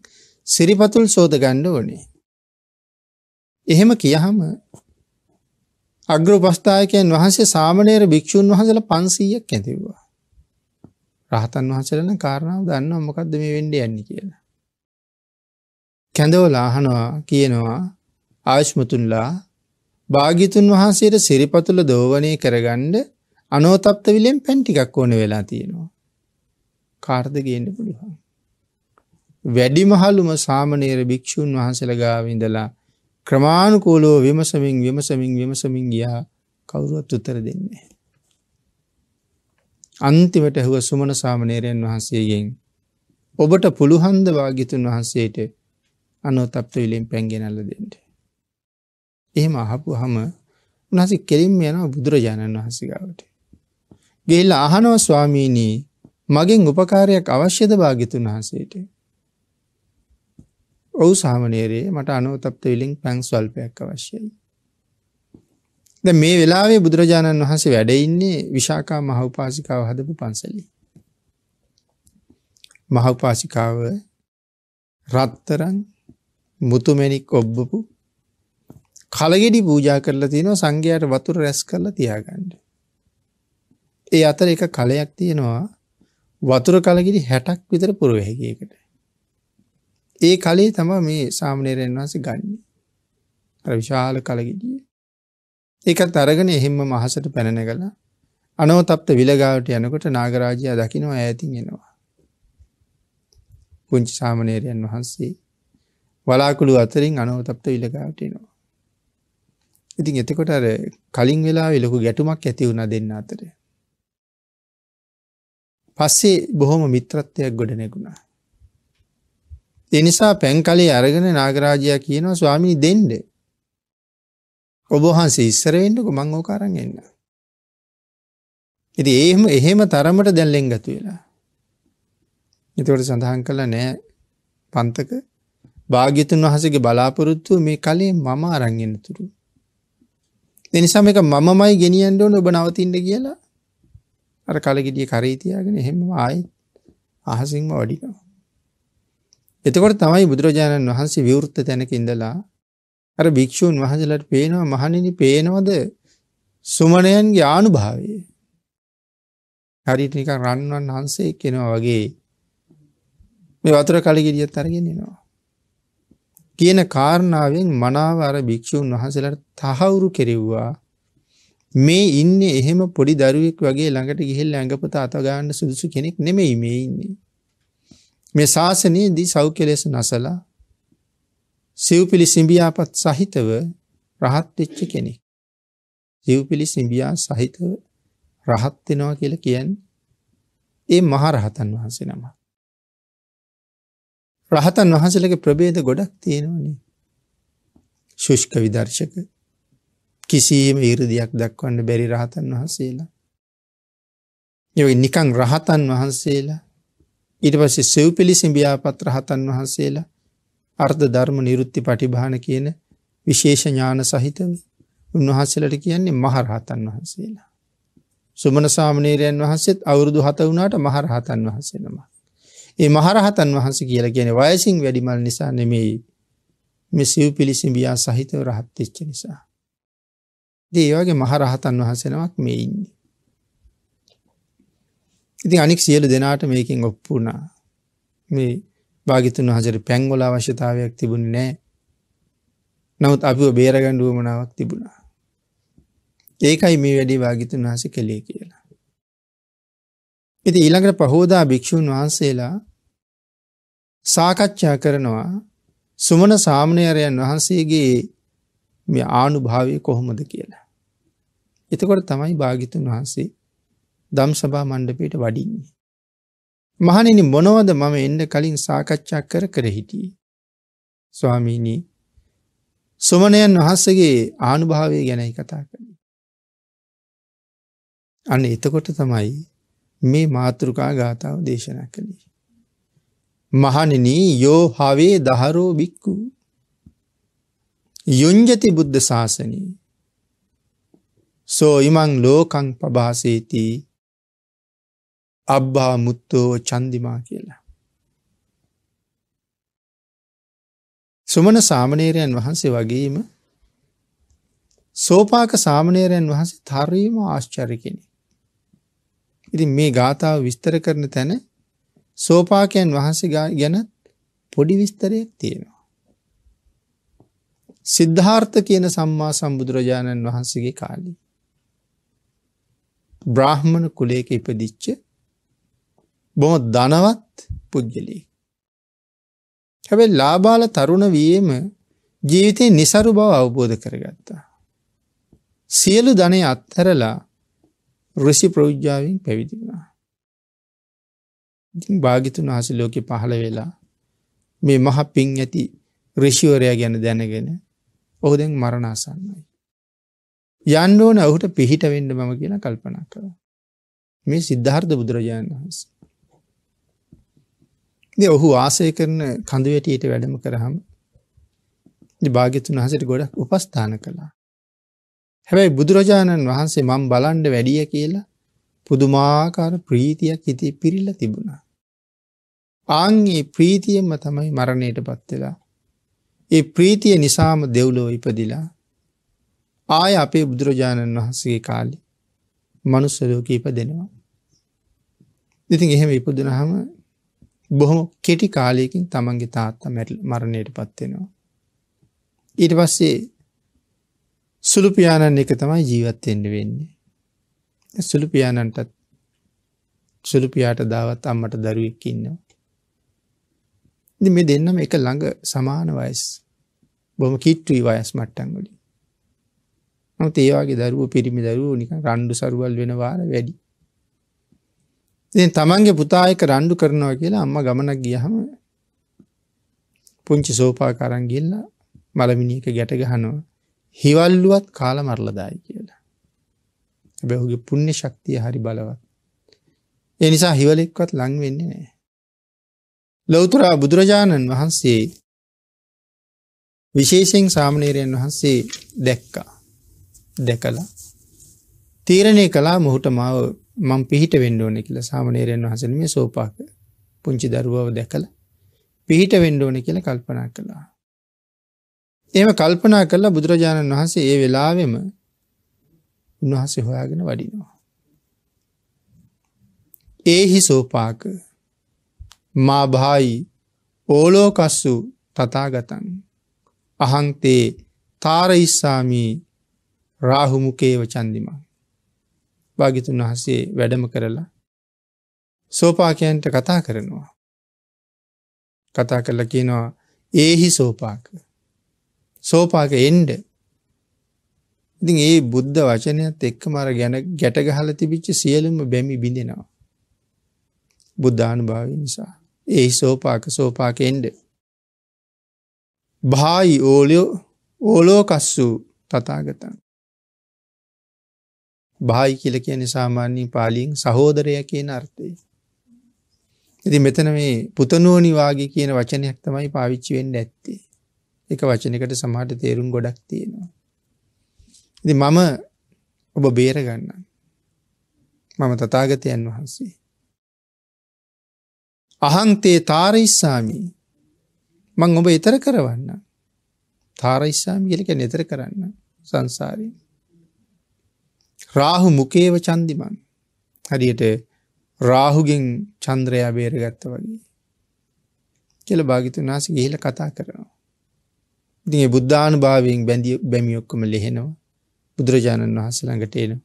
සිරිපතුල් සෝද ගණ්ඩ ඕනේ එහෙම කියහම අග්‍රපස්ථායකයන් වහන්සේ සාමනේර භික්‍ෂූන් වහසල පන්සීයක් ඇතිවවා රහතන් වහසලන කාරණාව දන්න අමකක්ද මේ වෙන්ඩ යන්න කියලා කැඳවල අහනවා කියනවා ආශ්මතුන්ලා භාගිතුන් වහන්සේට සිරිපතුල දෝවනය කරගණ්ඩ අනෝතප්ත විලෙන් පැන් ටිකක් ඕන වෙලා තියෙනවා. කාර්ද ගේන්න පුළුවන්. වැඩිමහලුම සාමනේර භික්‍ෂූන් වහන්සල ගාවිඳලා ක්‍රමාණුකූලෝ විමසමින් විමසමින් විමසමින් ගියා කවුරුවත් උතර දෙන්නේ. අන්තිමට හුව සුමන සාමනේරයන් වහන්සේගෙන් ඔබට පුළුහන්ද වාගිතුන් වහන්සේට අනෝතප්ත විලෙන් පැන්ගෙනල්ල දෙට. එහෙම අහපු හම උහස කෙලින්ම යනවා බුදුරජාණන් වහන්සේගාවට. ගිහිල්ලා අහනවා ස්වාමීනි මගෙන් උපකාරයක් අවශ්‍යද භාග්‍යතුන් වහන්සේට ඔව් සාමණේරේ මට අනුතප්ත විලින් පැන් ස්වල්පයක් අවශ්‍යයි දැන් මේ වෙලාවේ බුදුරජාණන් වහන්සේ වැඩ ඉන්නේ විශාකා මහ උපාසිකාව හදපු පන්සලේ මහ උපාසිකාව රත්තරන් මුතුමැණික් ඔබ්බපු කලගෙඩි පූජා කරලා තිනවා සංඝයාට වතුර රැස් කරලා තියාගන්න ඒ අතර එක කලයක් තියෙනවා වතුර කලගිරි හැටක් විතර පුරුව හැකියකට. ඒ කලේ තම මේ සාමනේරයන් වහන්සේ ගන්නේ. අර විශාල කලගිටිය. ඒකත් අරගෙන එහෙම මහසට පැනන කළ අනෝතප්ත විලගාවට යනකොට නාගරාජයා දකිනවා ඇතින් එනවා. පුංචි සාමනේරයන් වහන්සේ වලාකුළු අතරින් අනෝතප්ත විලගාවට එනවා. ඉතින් එතකොට අර කලින් වෙලා ලොකු ගැටුමක් ඇති වුණ දෙන්න අතරේ. පස්සේ බොහොම මිත්‍රත්වයක් ගොඩ නැගුණා. එනිසා පැන්කලේ අරගෙන නාගරාජයා කියනවා ස්වාමී දෙන්ඩ. ඔබහන්සේ ඉස්සරවෙන්ඩක මං ඕෝකාරන් එන්න. එති ඒම එහෙම තරමට දැල්ලෙන් ගතු වෙලා. එතවට සඳහන් කළ නෑ පන්තක භාග්‍යතුන් වහසගේ බලාපොරොත්තුව මේ කලේ මම අරංගෙනතුරු. එනිසාම එක මමයි ගෙනියන්ඩ ඕන ඔබ නවතින්ට කියලා අර කලගෙඩිය කරේ තියාගෙන එහෙම ආයි අහසින්ම වඩිනවා. එතකොට තමයි බුදුරජාණන් වහන්සේ විවෘත තැනක ඉඳලා අර භික්ෂූන් වහන්සේලාට පේනවා මහණෙනි පේනවද සුමනයන්ගේ ආනුභාවය. හරියට නිකන් රන්වන් හන්සේ කෙනවා වගේ මේ වතුර කලගෙඩියත් අරගෙන එනවා. කියන කාරණාවෙන් මනාව අර භික්ෂූන් වහන්සේලාට තහවුරු කෙරෙව්වා මේ ඉන්නේ එහෙම පොඩි දරුවෙක් වගේ ළඟට ගිහිල් ඇඟපත අතගාන්න සුදුසු කෙනෙක් නෙමෙයි මේ ඉන්නේ. මේ ශාසනයේ දී සෞ කෙලෙස නසලා සිව්පිලි සිම්බියාපත් සහිතව රහත් වෙච්ච කෙනෙක්. සිව්පිලි සිම්බියා සහිතව රහත් වෙනවා කියලා කියන්නේ ඒ මහා රහතන් වහන්සේ නම. රහතන් වහන්සේලගේ ප්‍රභේද ගොඩක් තියෙනවනේ. ශුෂ්ක විදර්ශක කිසියම් ඉරදියක් දක්වන්න බැරි රහතන් වහන්සේලා. යොයි නිකං රහතන් වහන්සේලා ඉට පස්සේ සෙව්පිලි සිඹියාපත් රහතන් වහන්සේලා අර්ධ ධර්ම නිරුත්ති පටිභාන කියන විශේෂ ඥාන සහිතම උන්වහන්සේලට කියන්නේ මහරහතන් වහන්සේලා. සුමන සාමනේරයන් වහන්සේත් අවුරුදු හත වුණාට මහරහතන් වහන්සේනම. ඒ මහරහතන් වහන්ස කියලා කියන වයසින් වැඩිමල් නිසා නෙමෙයි මේ සිව් පිලිසිඹියා සහිතව රහත්තිච්ච නිසා. දේවාගේ මහරහතන් වහසෙනවක් මේ ඉන්නේ. ඉති අනික් සියලු දෙනාට මේකින් ඔප්පුුණා මේ භාගිතුන් වහසර පැංගොල අවශ්‍යතාවයක් තිබුණ නෑ නවත් අපි බේරගණ්ඩුවමනාවක් තිබුණා. ඒකයි මේ වැඩි භාගිතුන් වහස කළේ කියලා. ඉති ඊළඟට පහෝදා භික්‍ෂූන් වහන්සේලා සාකච්ඡා කරනවා සුමන සාමණයරයන් වහන්සේගේ මේ ආනුභාවය කොහොමද කියලා. එතකොට තමයි භාගිතුන් වහන්සේ දම් සභා මණ්ඩපයට වඩින්නේ. මහනිනි මොනවද මම එන්න කලින් සාකච්ඡා කර කර හිටිය. ස්වාමීනී සුමනයන් වහන්සගේ ආනුභාවය ගැනයි කතා කළ. අන්න එතකොට තමයි මේ මාතෘකා ගාථාව දේශනා කළේ. මහනිනී යෝ හවේ දහරෝ බික්කූ යුංජති බුද්ධ ශාසනී සෝ ඉමං ලෝකං පභාසේති අබ්බා මුත්තෝ චන්දිමා කියලා. සුමන සාමනේරයන් වහන්සේ වගේම සෝපාක සාමනේරයන් වහන්සේ තරීම ආශ්චරි කෙනෙ. ඉති මේ ගාථාව විස්තර කරන තැන සෝපාකයන් වහන්සේ ගැනත් පොඩි විස්තරයක් තියෙනවා. සිද්ධාර්ථ කියන සම්මා සම්බුදුරජාණන් වහන්සේගේ කාලි. බ්‍රාහ්මණ කුලේක ඉපදිච්ච බොම දනවත් පුද්ගලී. හැබැ ලාබාල තරුණ වියම ජීවිතය නිසරු බව අවබෝධ කරගත්තා. සියලු ධනය අත්හැරලා රුසි ප්‍රෞද්ජාවෙන් පැවිදිුණා. භාගිතුන් වහස ලෝකෙ පහළ වෙලා මේ මහ පින් ඇති රිෂිවරයා ගැන දැනගෙන ඔහු දැන් මරණාසන්නයි. යන්න ඕන ඔහුට පිහිට වෙන්න මම කියන කල්පනා කර. මේ සිද්ධාර්ධ බුදුරජාණන් වහන්ස. ඔහු ආසය කරන කඳුවැටට වැඩම කරහම භාගිතුන් වහසට ගොඩක් උපස්ථාන කළා. හැබැයි බුදුරජාණන් වහන්සේ මං බලන්ඩ වැඩිය කියලා පුදුමාකාර ප්‍රීතියක් හිති පිරිල්ල තිබුණා. ආංගේ ප්‍රීතියෙන්ම තමයි මරණයට පත්වෙලා ඒ ප්‍රීතිය නිසාම දෙව්ලෝ ඉපදිලා ආය අපේ බුදුරජාණන් වහන්සේ කාලි මනුස්සලෝක ඉපදෙනවා. ඉතින් එහෙම ඉපදනහම බොහොම කෙටි කාලයකින් තමන්ගේ තාත්තා මරණයට පත්වෙනවා. ඊට පස්සේ සුළුපියාණන් එක තමයි ජීවත්තෙන්ට වෙන්නේ. සුළුපියාණන්ටත් සුළුපියාට දාවත් අම්මට දරුවෙක් ඉන්නවා. ඉතින් මේ දෙන්නම එක ළඟ සමාන වයස්. බොහොම කිට්ටුයි වයස් මට්ටම් වලින්. නමුත් ඒ වගේ දරුවෝ පිරිමි දරුවෝ නිකන් රණ්ඩු සරුවල් වෙන වාර වැඩි. ඉතින් තමන්ගේ පුතා එක රණ්ඩු කරනවා කියලා අම්මා ගමනක් ගියහම පුංචි සෝපාක අරන් ගිහිල්ලා මලමිනියක ගැට ගහනවා. හිවල්ලුවත් කාලා මරලා දායි කියලා. හැබැයි ඔහුගේ පුණ්‍ය ශක්තිය හරි බලවත්. ඒ නිසා හිවලෙක්වත් ලං වෙන්නේ නැහැ. ලෞතුරා බුදුරජාණන් වහන්සේ විශේෂයෙන් සාමනේරයන් වහන්සේ දැක්කා දැකලා තීරණය කලා මොහුට මාව මං පිහිට වෙන්ඩෝන කියලා සාමනේරයන් වහසන මේ සෝපාක පුංචි දරුවව දැකළ පිහිට වෙන්ඩෝන කියල කල්පනා කළා. එම කල්පනා කල්ලා බුදුරජාණන් වහන්සේ ඒ වෙලාවෙම උන්වහසේ හොයාගෙන වඩිනවා. ඒහි සෝපාක මා භායි ඕලෝකස්සු තතාගතන් අහන්තේ තාරයිස්සාමී රාහුමුකේව චන්දිම භාගිතුන් වහසේ වැඩම කරලා සෝපාකයන්ට කතා කරනවා කතා කරල කියනවා ඒහි සෝපාක සෝපාක එන්ඩ ඉති ඒ බුද්ධ වචනයත් එක්ක මර ගැන ගැටගහල තිබිච්ච සියලුම බැමි බිඳෙනවා බුද්ධානු භාව නිසා ඒ සෝපාක සෝපාකෙන්ඩ. භායි ඕලයෝ ඕලෝකස්සූ තතාගතන්. භායි කියල කියන සාමාන්‍යී පාලිං සහෝදරය කියන අර්ථය. ඇති මෙතන මේ පුතනුවනිවාගේ කියන වචනයක් තමයි පාවිච්චිවෙන්ඩ ඇත්තේ. එක වචනකට සමහට තේරුම් ගොඩක් තියෙනවා. ඉති මම ඔබ බේරගන්න. මම තතාගතයන් වහන්සේ. අහන්තේ තාරයිස්සාමී මං ඔබ එතර කරවන්න තාරයිස්සාම ගලික නෙතර කරන්න සංසාරී. රාහු මුකේව චන්දිමන් හරියට රාහුගෙන් චන්ද්‍රයා බේරගත්ත වගේ. කියල භාගිතුන් වහස ගිහිල කතා කරනවා. දිගේ බුද්ධාන භාවයෙන් බැඳිය බැමියොක්කම ලෙහෙනවා බුදුරජාණන් වහස ළඟට එනවා.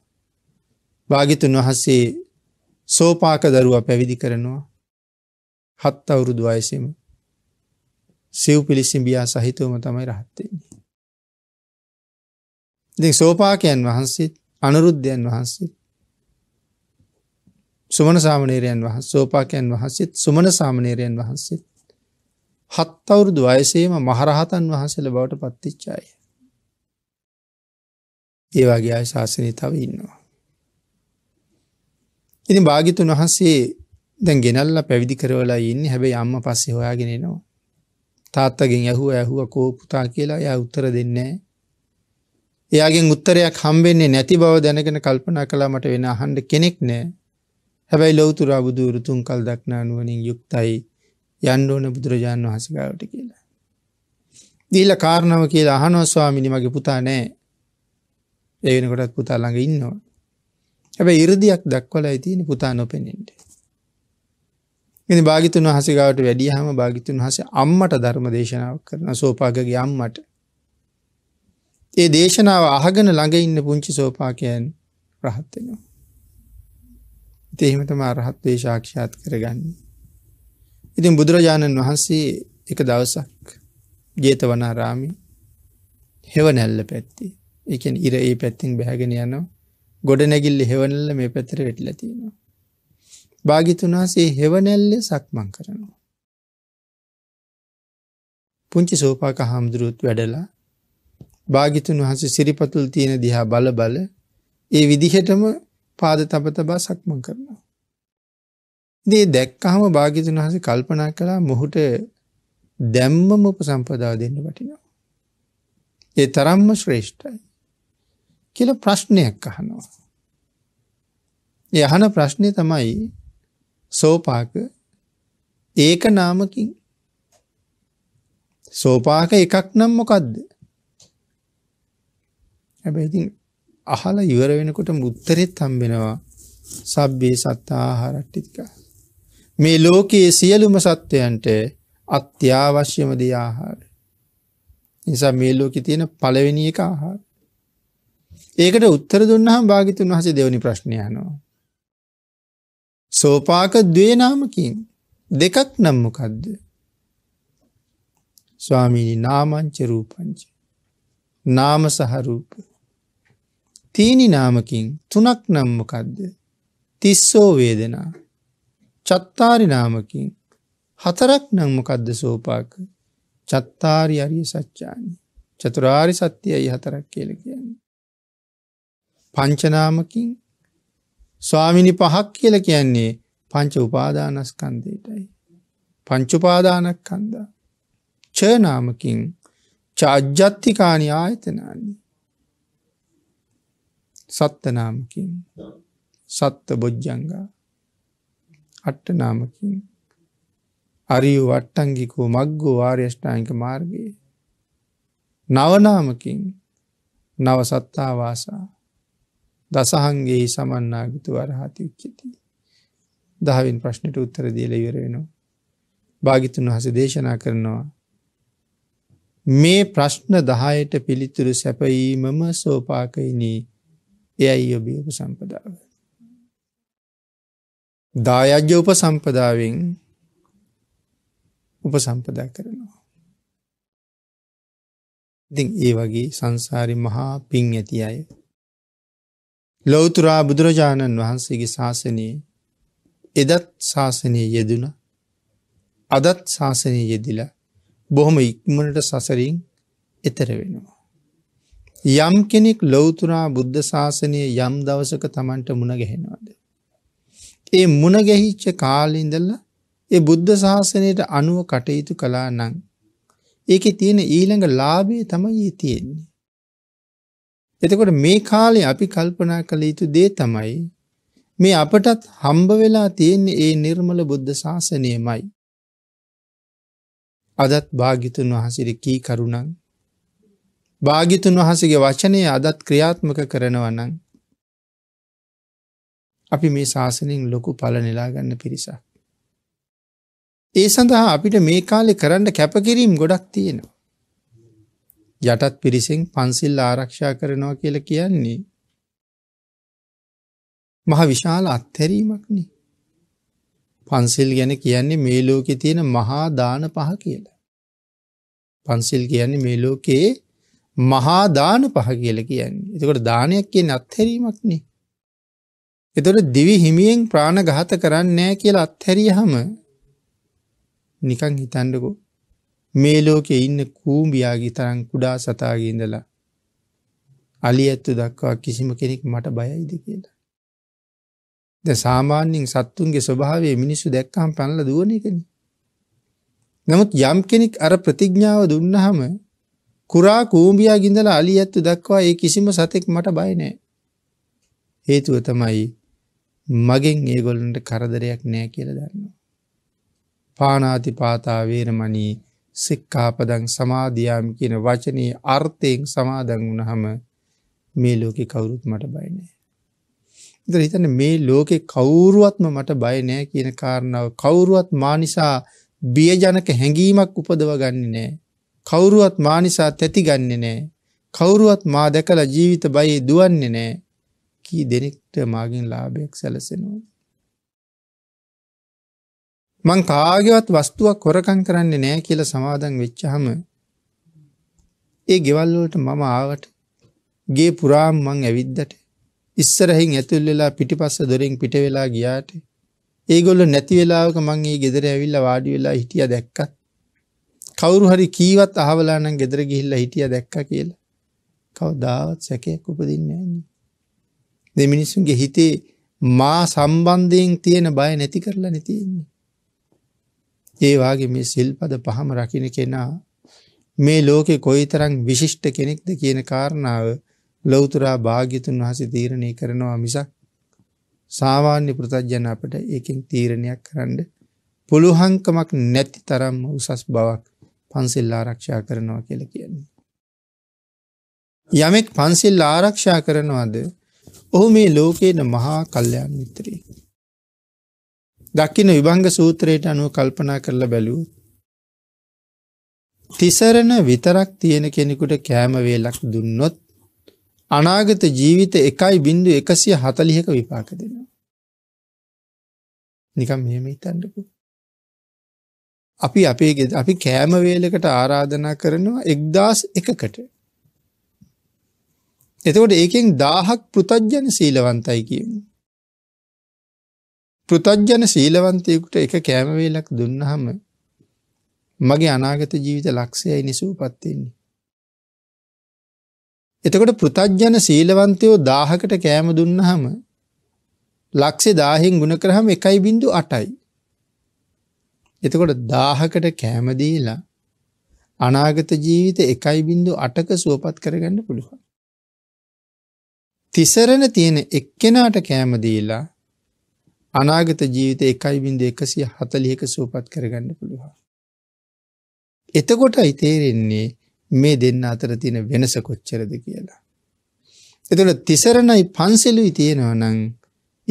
භාගිතුන් වහසේ සෝපාක දරුවා පැවිදි කරනවා හත් අවුරුදු අයසිම සිව් පිලිසිම්බියා සහිතවම තමයි රහත්තෙන්නේ. දෙ සෝපාකයන් වහන්සේ අනුරුද්ධයන් වහන්සේ සුමන සාමනේරයන් වහ සෝපාකයන් වහන්සේත් සුමන සාමනේරයන් වහන්සේත් හත් අවුරුදු අයසේම මහරහතන් වහන්සේල බවට පත්තිච්චාය. ඒවාගේ අය ශාසනය තව ඉන්නවා. ඉති භාගිතුන් වහන්සේ දැන් ගෙනල්ලා පැවිදි කරවලා ඉන්න හැබැ අම්ම පස්සෙ හොයාගෙනෙනවා. තාත්තගෙන් ඇහුව ඇහුව කෝපුතා කියලා ය උත්තර දෙන්නේ. එයාගෙන් උත්තරයක් හම්බෙන්නේ නැති බව දැනගෙන කල්පනා කලා මට වෙන හන්ඩ කෙනෙක් නෑ. හැබැයි ලොවතුරා බුදුරුතුන් කල් දක්නානුවනින් යුක්තයි යන්ඩෝන බුදුරජාණන් වහසකාවට කියලා. දීල කාරණාව කියලා අහනොස්වාමිනි මගේ පුතා නෑ එවෙනකොටත් පුතා ළඟ ඉන්නවා. හැබැ ඉරදියක් දක්වලා ඇතින පුතා නොපෙනෙන්ට. ඉනි භාගිතුන් වහසගාවට වැඩිය හම භාගිතුන් වහස අම්මට ධර්ම දේශනාව කරන සෝපාගගේ අම්මට. ඒ දේශනාව අහගෙන ළඟ ඉන්න පුංචි සෝපාකයන් රහත්වෙනවා. තේහිමතම අරහත් දේශාක්ෂාත් කරගන්න. ඉතින් බුදුරජාණන් වහන්සේ එක දවසක් ජේතවනාරාමි හෙව නැල්ල පැත්ති එකෙන් ඉර ඒ පැත්තිෙන් බැහගෙන යනවා ගොඩ නැගිල්ලි හෙවනල්ල මේ පැතර වෙටිලතිනවා. භාගිතුන් වහන්සේ හෙවණැල්ලේ සක්මන් කරනවා. පුංචි සෝපාක හාමුදුරුවත් වැඩලා භාගිතුන් වහන්සේ සිරිපතුල් තියෙන දිහා බල බල ඒ විදිහටම පාද තබ තබා සක්මන් කරනවා. ඉතින් දැක්කහම භාගිතුන් වහන්සේ කල්පනා කළා මොහුට දැම්මම උපසම්පදාව දෙන්න වටිනවා. ඒ තරම්ම ශ්‍රේෂ්ඨයි. කියලා ප්‍රශ්නයක් අහනවා. ඒ අහන ප්‍රශ්නේ තමයි සෝපාක ඒක නාමකින් සෝපාක එකක් නම් මොකක්ද හැබැයි ඉතින් අහලා ඉවර වෙනකොට උත්තරෙත් හම්බෙනවා සබ්බේ සත්තාහාරට්ටිතික මේ ලෝකයේ සියලුම සත්වයන්ට අත්‍යවශ්‍යම දේ ආහාරය නිසා මේ ලෝකෙ තියෙන පළවෙනි එක ආහාර ඒකට උත්තර දුන්නහම භාග්‍යතුන් වහන්සේ දෙවෙනි ප්‍රශ්නය අහනවා සෝපාක දේනාමකින් දෙකක් නම්මකක්ද ස්වාමීණි නාමංච රූපංච නාම සහරූප තීනි නාමකින් තුනක් නම්මකක්ද තිස්සෝ වේදනා චත්තාරි නාමකින් හතරක් නංමකක්ද සෝපාක චත්තාරි අරිය සච්චානි චතුරාරි සත්‍යයයි හතරක් කියල කියන්න. පංචනාමකින් ස්වාමිනි පහක් කියල කියන්නේ පංච උපාදානස්කන්දයටයි. පංචුපාදානක්කන්ද. චනාමකින් චාජ්ජත්තිකානි ආයතනානි. සත්තනාමකින් සත්ත බොජ්ජංගා අට්ටනාමකින් අරියු වට්ටංගිකෝ මක්ගෝ ආර්යෂ්ඨායික මාර්ගයේ නවනාමකින් නව සත්තාවාසා දසහන්ගේ සමන්නාගිතු අරහති උච්චති. දහවින් ප්‍රශ්නට උත්තර දීල ඉවර වෙනවා. භාගිතුන් වහස දේශනා කරනවා. මේ ප්‍රශ්න දහයට පිළිතුරු සැපයීමම සෝපාකයිනී එයයි යොබියපු සම්පදාව. දායජ්‍ය උප සම්පදාවෙන් උපසම්පදා කරනවා. ඉතින් ඒ වගේ සංසාරි මහා පින් ඇති අය ලෝතුරා බුදුරජාණන් වහන්සේගේ ශාසනයේ එදත් ශාසනය යෙදන අදත් ශාසනය යෙදිල බොහොම ඉක්මනට සසරින් එතර වෙනවා. යම් කෙනෙක් ලොවතුරා බුද්ධ ශාසනය යම් දවසක තමන්ට මුණ ගැහෙනවාද. ඒ මුණගැහිච්ච කාලින්දල්ල ඒ බුද්ධ ශාසනයට අනුව කටයුතු කලා නං. ඒක තියෙන ඊළඟ ලාබේ තමයි තියෙන්නේ. එතකොට මේ කාලේ අපි කල්පනා කළ යුතු දේ තමයි මේ අපටත් හම්බ වෙලා තියෙන්නේ ඒ නිර්මල බුද්ධ ශාසනයමයි. අදත් භාගිතුන් වහසිර කී කරුණන් භාගිතුන් වහසගේ වචනය අදත් ක්‍රියාත්මක කරනවනං අපි මේ ශාසනින් ලොකු පල නිලාගන්න පිරිසක්. ඒ සඳහා අපිට මේ කාලෙ කරන්න කැපකිරීම් ගොඩක් තියෙනවා. යටත් පිරිසෙන් පන්සිල් ආරක්ෂා කරනවා කියලා කියන්නේ. මහ විශාල අත්හැරීමක්න. පන්සිල් ගැන කියන්නේ මේ ලෝකෙ තියෙන මහා දාන පහ කියලා. පන්සිල් කියන්නේ මේ ලෝකයේ මහා දාන පහ කියල කියන්නේ. එතකොට දානයක් කියන අත්හැරීමක්නේ. එතොට දිවි හිමියෙන් ප්‍රාණ ගහත කරන්න නෑ කියලා අත්හැරිය හම නිකං හිතන්ඩකෝ මේ ලෝකෙ ඉන්න කූම්බියාගේ තරන් කුඩා සතාගේඉඳලා. අලි ඇත්තු දක්වා කිසිම කෙනෙක් මට බයයිද කියලා. ද සාමාන්‍යෙන් සත්තුන්ගේ ස්වභාවේ මිනිස්සු දැක්කම් පැනල දුවන කෙන. නමුත් යම් කෙනෙක් අර ප්‍රතිඥ්ඥාව දුන්නහම කුරා කූම්බියා ගිඳල අලි ඇත්තු දක්වා ඒ කිසිම සතෙක් මට බයිනෑ. හේතුව තමයි මගෙන් ඒගොල්ලන්ට කරදරයක් නෑ කියල දන්නවා. පානාති පාතා වේරමනී සික්කාපදං සමාධයාම කියන වචනයේ අර්ථයෙන් සමාදං වුණහම මේ ලෝකෙ කවුරුත් මට බයිනෑ. ඉද හිතන මේ ලෝකෙ කවුරුවත්ම මට බයනෑ කියන කාරණාව කවුරුවත් මානිසා බියජනක හැඟීමක් උපදව ගන්න නෑ. කවුරුවත් මානිසා තැති ගන්න නෑ. කවුරුවත් මා දැකලා ජීවිත බයේ දුවන්නේ නෑ කී දෙනෙක්ට මාගින් ලාභයක් සැලසෙනවා. මං කාගවත් වස්තුවක් කොරකන් කරන්නේ නෑ කියල සමාදන් වෙච්චහම ඒ ගෙවල්වලට මම ආවට ගේ පුරාම් මං ඇවිද්දට ඉස්සරහින් ඇතුල් වෙලා පිටිපස්ස දොරින් පිට වෙලා ගියාට ඒගොල්ල නැති වෙලාවක මං ඒ ගෙදර ඇවිල්ල වාඩි වෙලා හිටිය දැක්කත් කවුරු හරි කීවත් අහවලානං ගෙදර ගිහිල්ලා හිටිය දැක්ක කියලා කවදාවත් සැකයක් උපදින්නේ නෑන්නේ දෙ මිනිසුන්ගේ හිතේ මා සම්බන්ධයෙන් තියෙන බය නැති කරලා නැතින්නේ ඒවාගේ මේ සිල්පද පහම රකින කෙනා මේ ලෝකෙ කොයි තරං විශිෂ්ට කෙනෙක්ද කියන කාරණාව ලොවතුරා භාගිතුන් වහස තීරණය කරනවා මිසක් සාමාන්‍ය පෘතජ්ජන අපට ඒකින් තීරණයක් කරන්න පුළුහංකමක් නැති තරම් උසස් බවක් පන්සිල් ආරක්ෂා කරනවා කියල කියන්නේ. යමෙක් පන්සිල් ආරක්ෂා කරනවාද ඔහු මේ ලෝකේන මහා කල්්‍යයන් මිත්‍රී. දකින විභංග සූත්‍රයට අනුව කල්පනා කරලා බැලූ. තිසරණ විතරක් තියෙන කෙනෙකුට කෑමවේලක් දුන්නොත් අනාගත ජීවිත එකයි බින්දු එකසිය හතලිහක විපාක දෙනවා. නිකම් මෙහෙම හිතන්නකු. අපි අපේ ගෙද අපි කෑමවේලකට ආරාධනා කරනවා එක්දස් එකකට. එතකොට ඒකෙන් දාහක් පෘතජ්ජන සීලවන්තයි කියනවා. පෘතජ්ජන සීලවන්තයෙකුට එක කෑම වේලක් දුන්නහම මගේ අනාගත ජීවිත ලක්ෂයයි නිසූපත් වෙන්නේ. එතකොට පෘතජ්ජන සීලවන්තයෝ 1000කට කෑම දුන්නහම ලක්ෂේ 1000න් ගුණ කරාම 1.8යි. එතකොට 1000කට කෑම දීලා අනාගත ජීවිත 1.8ක සුවපත් කරගන්න පුළුවන්. තිසරණ තියෙන එක්කෙනාට කෑම දීලා අනාගත ජීවිත එකයි බින්ද එකසිය හතලියක සූපත් කරගන්න පුළුවන්. එතකොට අයිතේරෙන්නේ මේ දෙන්න අතර තියෙන වෙනස කොච්චරද කියලා. එතුළ තිසරණයි පන්සෙලුයි තියෙනවා නං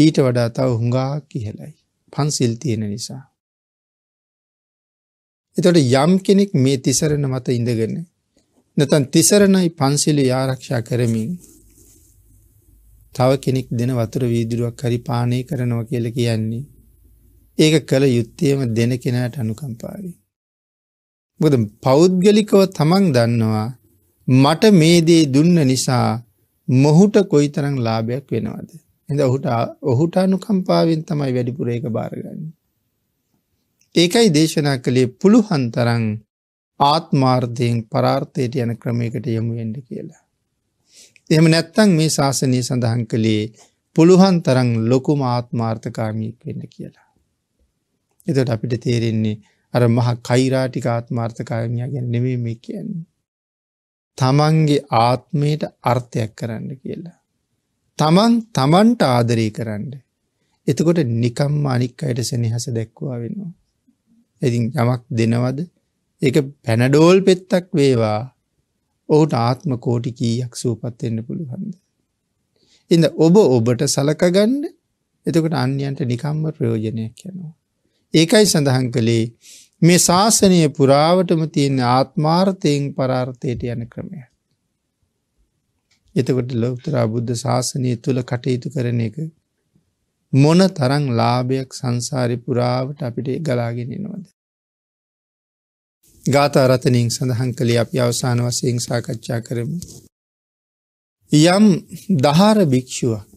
ඊට වඩා තව හුඟා කියලයි. පන්සිල් තියෙන නිසා. එතොට යම් කෙනෙක් මේ තිසරණ මත ඉඳගෙන. නැතන් තිසරණයි පන්සිලු ආරක්ෂා කරමින් තව කෙනෙක් දෙන වතුර වීදුරුවක් හරි පානය කරනව කියල කියන්නේ. ඒක කළ යුත්තයම දෙන කෙනට අනුකම්පාවි. බොද පෞද්ගලිකව තමන් දන්නවා මට මේදේ දුන්න නිසා මොහුට කොයිතරං ලාභයක් වෙනවාද. එඳ ඔහුට ඔහුට අනුකම්පාවෙන් තමයි වැඩිපුරේක බාරගන්න. ඒකයි දේශනා කළේ පුළුහන්තරං ආත්මාර්ධයෙන් පරාර්ථයට යන ක්‍රමයකට යොමු වෙන්ඩ කියලා. එහෙම නැත්තං මේ ශාසනය සඳහන් කළේ පුළුවන් තරං ලොකුම ආත්මාර්ථකාමීක් වෙන්න කියලා. එතට අපිට තේරෙන්නේ අර මහ කෛරාටික ආත්මාර්ථකාමයක් ගැන නෙවේ මේ කියන්නේ. තමන්ගේ ආත්මයට අර්ථයක් කරන්න කියලා. තමන් තමන්ට ආදරී කරන්න. එතකොට නිකම් අනික් අයට සෙනහස දැක්වා වෙනවා. ඉතින් යමක් දෙනවද එක පැනඩෝල් පෙත්තක් වේවා ඔහුට ආත්ම කෝටි කීයක් සූපත් වෙන්න පුළුවන්ද. ඉඳ ඔබ ඔබට සලකගන්න එතකට අන්‍යන්ට නිකම්ම ප්‍රයෝජනයක් යනවා. ඒකයි සඳහන් කළේ මේ ශාසනය පුරාවටම තියෙන ආත්මාර්ථයෙන් පරාර්ථයට යන ක්‍රමය. එතකොට ලොක්තරා බුද්ධ ශාසනය තුළ කටයුතු කරන එක මොන තරං ලාභයක් සංසාරි පුරාවට අපිට ගලාගෙනනවද. ගාථරතනින් සඳහන් කළේ අප අවසාන වසයෙන් සාකච්ඡා කරමු. යම් දහාර භික්‍ෂුවක්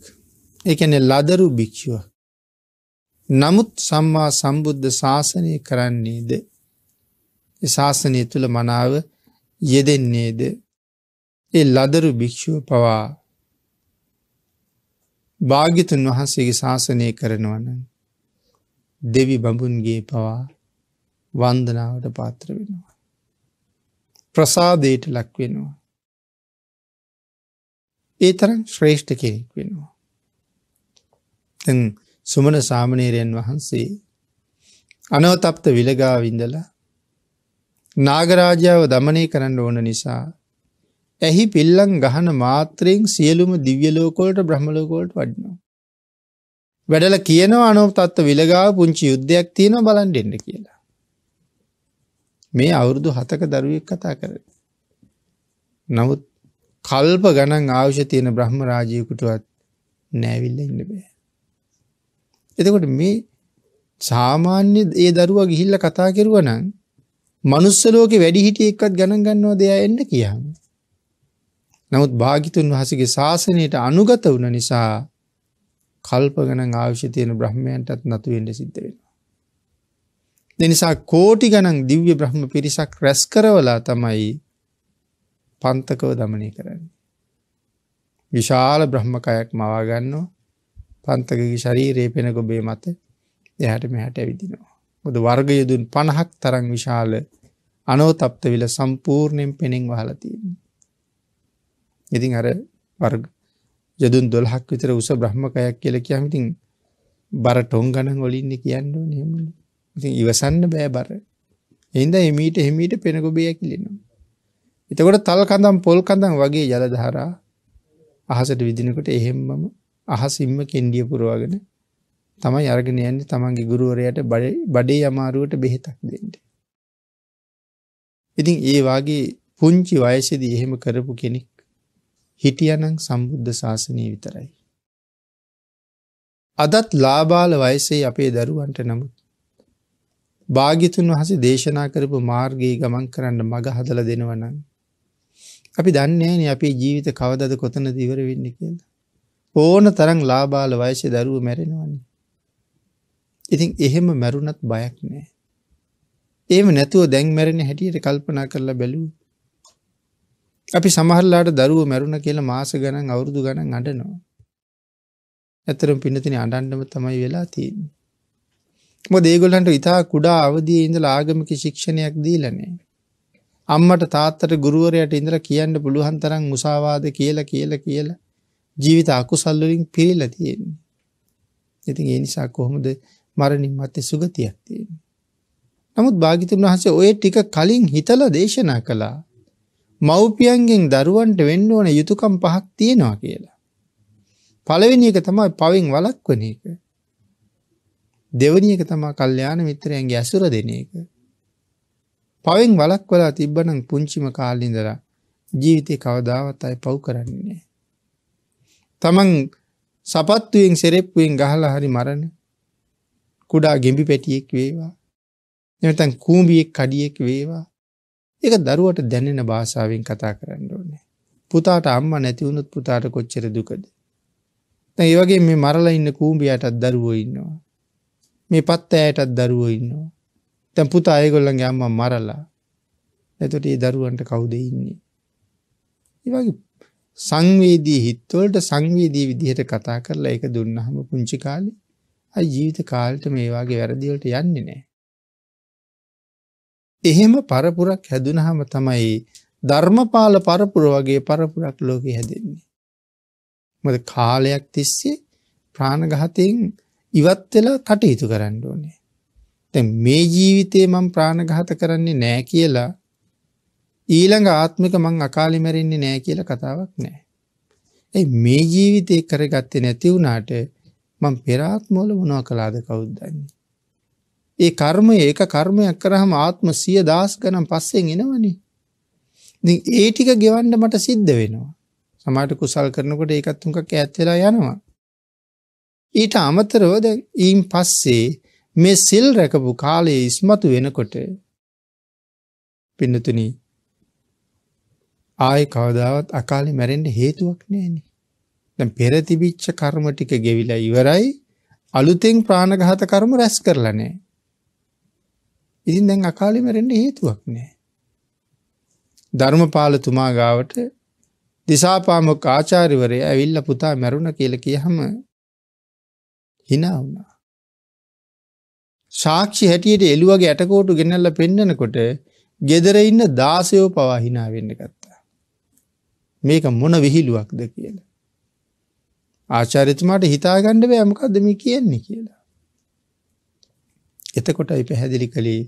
එකන ලදරු භික්‍ෂුව. නමුත් සම්මා සම්බුද්ධ ශාසනය කරන්නේද ශාසනය තුළ මනාව යෙදෙන්නේද ඒ ලදරු භික්‍ෂුව පවා භාගිතුන් වහන්සේගේ ශාසනය කරනවන දෙවි බඹුන්ගේ පවා වන්දනාවට පාත්‍ර වෙනවා. ප්‍රසාදයට ලක් වෙනවා. ඒ තරම් ශ්‍රේෂ්ඨ කෙනෙක් වෙනවා. තැන් සුමන සාමනේරයන් වහන්සේ අනවතප්ත විලගාවිඳලා නාගරාජාව දමනය කරන්න ඕන නිසා ඇහි පිල්ලං ගහන මාත්‍රයෙන් සියලුම දිව්‍යලෝකොලට බ්‍රහමලෝකොලට වඩනවා. වැඩල කියනවා අනෝතත්ව විලගාව පුංචි යුද්ධයක් තියෙන බලන්ඩෙන්ඩ කියලා. මේ අවුරුදු හතක දරුවෙක් කතා කර. නමුත් කල්ප ගණන් ආවශ්‍ය තියෙන බ්‍රහ්ම රාජයකුටුවත් නෑවිල්ල ඉන්න බෑ. එතකොට මේ සාමාන්‍ය ඒ දරුවා ගිහිල්ල කතා කෙරුවනං මනුස්සලෝක වැඩිහිටිය එක්කත් ගණන් ගන්නවා දෙයා එන්න කියන්න. නමුත් භාගිතුන් වහසගේ ශාසනයට අනුගත වන නිසා කල්ප ගණන් ආවශ්‍ය තියෙන බ්‍රහ්මයන්ටත් නතුවෙන්ට සිද්ධ වෙන. දෙනිසා කෝටි ගණන් දිව්‍ය බ්‍රහ්ම පිරිසක් රැස් කරවලා තමයි පන්තකව දමනය කරන්න. විශාල බ්‍රහ්මකයක් මවාගන්නෝ පන්තකගේ ශරීරයේ පෙන ගොබේ මත එහැට මෙහැට ඇවිදිනවා. ොද වර්ගයදුන් පණහක් තරං විශාල අනෝතප්ත විල සම්පූර්ණයෙන් පෙනෙෙන් වහලතියෙන්. ඉතින් අර වර්ග යදුන් දොල්හක් විතර උස බ්‍රහ්මකයක් කියල කියමිතින් බර ටොං ගණන් ඔලින්න කියන්නෝ නියමුණ. ඉතින් ඉවසන්න බෑ බර. එහෙනම් එමීට එමීට පෙනගොබේ ඇකිලෙනවා. එතකොට තල් කඳම් පොල් කඳම් වගේ ජල ධාරා අහසට විදිනකොට එහෙම්මම අහසින්ම කෙන්ඩිය පුරවාගෙන තමයි අරගෙන යන්නේ තමන්ගේ ගුරුවරයාට බඩේ අමාරුවට බෙහෙතක් දෙන්න. ඉතින් ඒ වාගේ පුංචි වයසේදී එහෙම කරපු කෙනෙක් හිටියනම් සම්බුද්ධ ශාසනය විතරයි. අදත් ලාබාල වයසේ අපේ දරුවන්ට නමුත් භාගිතුන් වහසේ දේශනා කරපු මාර්ගයේ ගමන් කරන්න මඟ හදල දෙනවනම්. අපි දන්නේන අපේ ජීවිත කවදද කොතන දිවර වෙන්න කියලා. ඕන තරං ලාබාල වයසය දරුව මැරෙනවන්නේ. ඉතින් එහෙම මැරුණත් බයක් නෑ. ඒම නැතුව දැන් මැරෙන හැටියට කල්පනා කරලා බැලූ. අපි සමහරලාට දරුව මැරුණ කියලා මාස ගණන් අවුරුදු ගණන් අඩනවා. ඇතරම් පිනතින අඩන්ඩම තමයි වෙලා තියන්නේ. මොකද ඒගොල්ලන්ට ඉතා කුඩා අවදියේ ඉඳලා ආගමික ශික්ෂණයක් දීලා නැහැ. අම්මට තාත්තට ගුරුවරයාට ඉඳලා කියන්න පුළුවන් තරම් මුසාවාද කියලා කියලා කියලා ජීවිත අකුසල් වලින් පිරීලා තියෙන්නේ. ඉතින් ඒ නිසා කොහොමද මරණින් මත්තේ සුගතියක් තියෙන්නේ? නමුත් භාග්‍යතුන් වහන්සේ ওই ටික කලින් හිතලා දේශනා කළා. මව්පියන්ගෙන් දරුවන්ට වෙන්න ඕන යුතුයකම් පහක් තියෙනවා කියලා. පළවෙනි එක තමයි පවෙන් වළක්වන එක. දෙවනියක තමා කල්්‍යයාන මිත්‍රයන්ගේ ඇසුර දෙන එක. පවෙන් වලක් වලා තිබ්බනං පුංචිම කාලින්දර ජීවිතය කවදාවත් අයි පව් කරන්නේ. තමන් සපත්තුවෙන් සෙරෙප්පුුවෙන් ගහලා හරි මරණ කුඩා ගෙම්බි පැටියෙක් වේවා එමතන් කූඹියෙක් කඩියෙක් වේවා එක දරුවට දැනෙන භාෂාවෙන් කතා කරන්න ඕනේ. පුතාට අම්ම නැතිවුණුත් පුතාට කොච්චර දුකද. ඒ වගේ මේ මරලා ඉන්න කූඹියටත් දරුවෝ ඉන්නවා. මේ පත් ඇයටත් දරුවෝ ඉන්නවා. තැන් පුත අයගොල්ලන්ගේ අම්ම මරල්ලා නැතොට ඒ දරුවන්ට කවුද ඉන්නේ. ඒවගේ සංවේදී හිත්වලට සංවේදී විදිහට කතා කරලා එක දුන්නහම පුංචි කාලි අයි ජීවිත කාලට මේවාගේ වැරදිවලට යන්නේ නෑ. එහෙම පරපුරක් හැදුනහම තමයි ධර්මපාල පරපුර වගේ පරපුරක් ලෝකෙ හැදෙන්නේ. මොද කාලයක් තිස්සේ ප්‍රාණගහතයෙන් ඉවත් වෙලා කටයුතු කරන්න ඕනේ. දැන් මේ ජීවිතේ මම ප්‍රාණඝාත කරන්නේ නැහැ කියලා ඊළඟ ආත්මික මං අකාලේ මැරෙන්නේ නැහැ කියලා කතාවක් නැහැ. ඒ මේ ජීවිතේ කරගත්තේ නැති වුණාට මං පෙර ආත්මවල මොනවා කළාද කවුද දන්නේ. ඒ කර්මය ඒක කර්මයක් කරාම ආත්ම 10000 ගණන් පස්සෙන් එනවනේ. ඉතින් ඒ ටික ගෙවන්න මට සිද්ධ වෙනවා. සමාජ කුසල් කරනකොට ඒකත් තුන්කක් ඈත් වෙලා යනවා. ඊට අමතරව දැන් ඊන් පස්සේ මේ සිල් රැකපු කාලයේ ඉස්මතු වෙනකොට පින්නතුන ආය කවදාවත් අකාලි මැරෙන්ට හේතුවක් නෑන. දැ පෙරතිබිච්ච කර්ම ටික ගෙවිලා ඉවරයි අලුතෙන් ප්‍රාණගහත කර්ම රැස් කරලනෑ. ඉතින් දැන් අකාලි මැරෙන්ට හේතුවක් නෑ. ධර්මපාල තුමා ගාවට දිසාපාමොක් ආචාරිවරය ඇවිල්ල පුතා මැරුණ කියල කිය හම hina වුණා. සාක්ෂි හැටියට එළුවගේ ඇටකෝටු ගෙනල්ල පෙන්නකොට ගෙදර ඉන්න දාසයෝ පවා හිනා වෙන්න ගත්තා. මේක මොන විහිළුවක්ද කියලා. ආචාරිතමාට හිතාගණ්ඩ බෑ මොකක්ද මේ කියන්නේ කියලා. එතකොටයි පැහැදිලි කළේ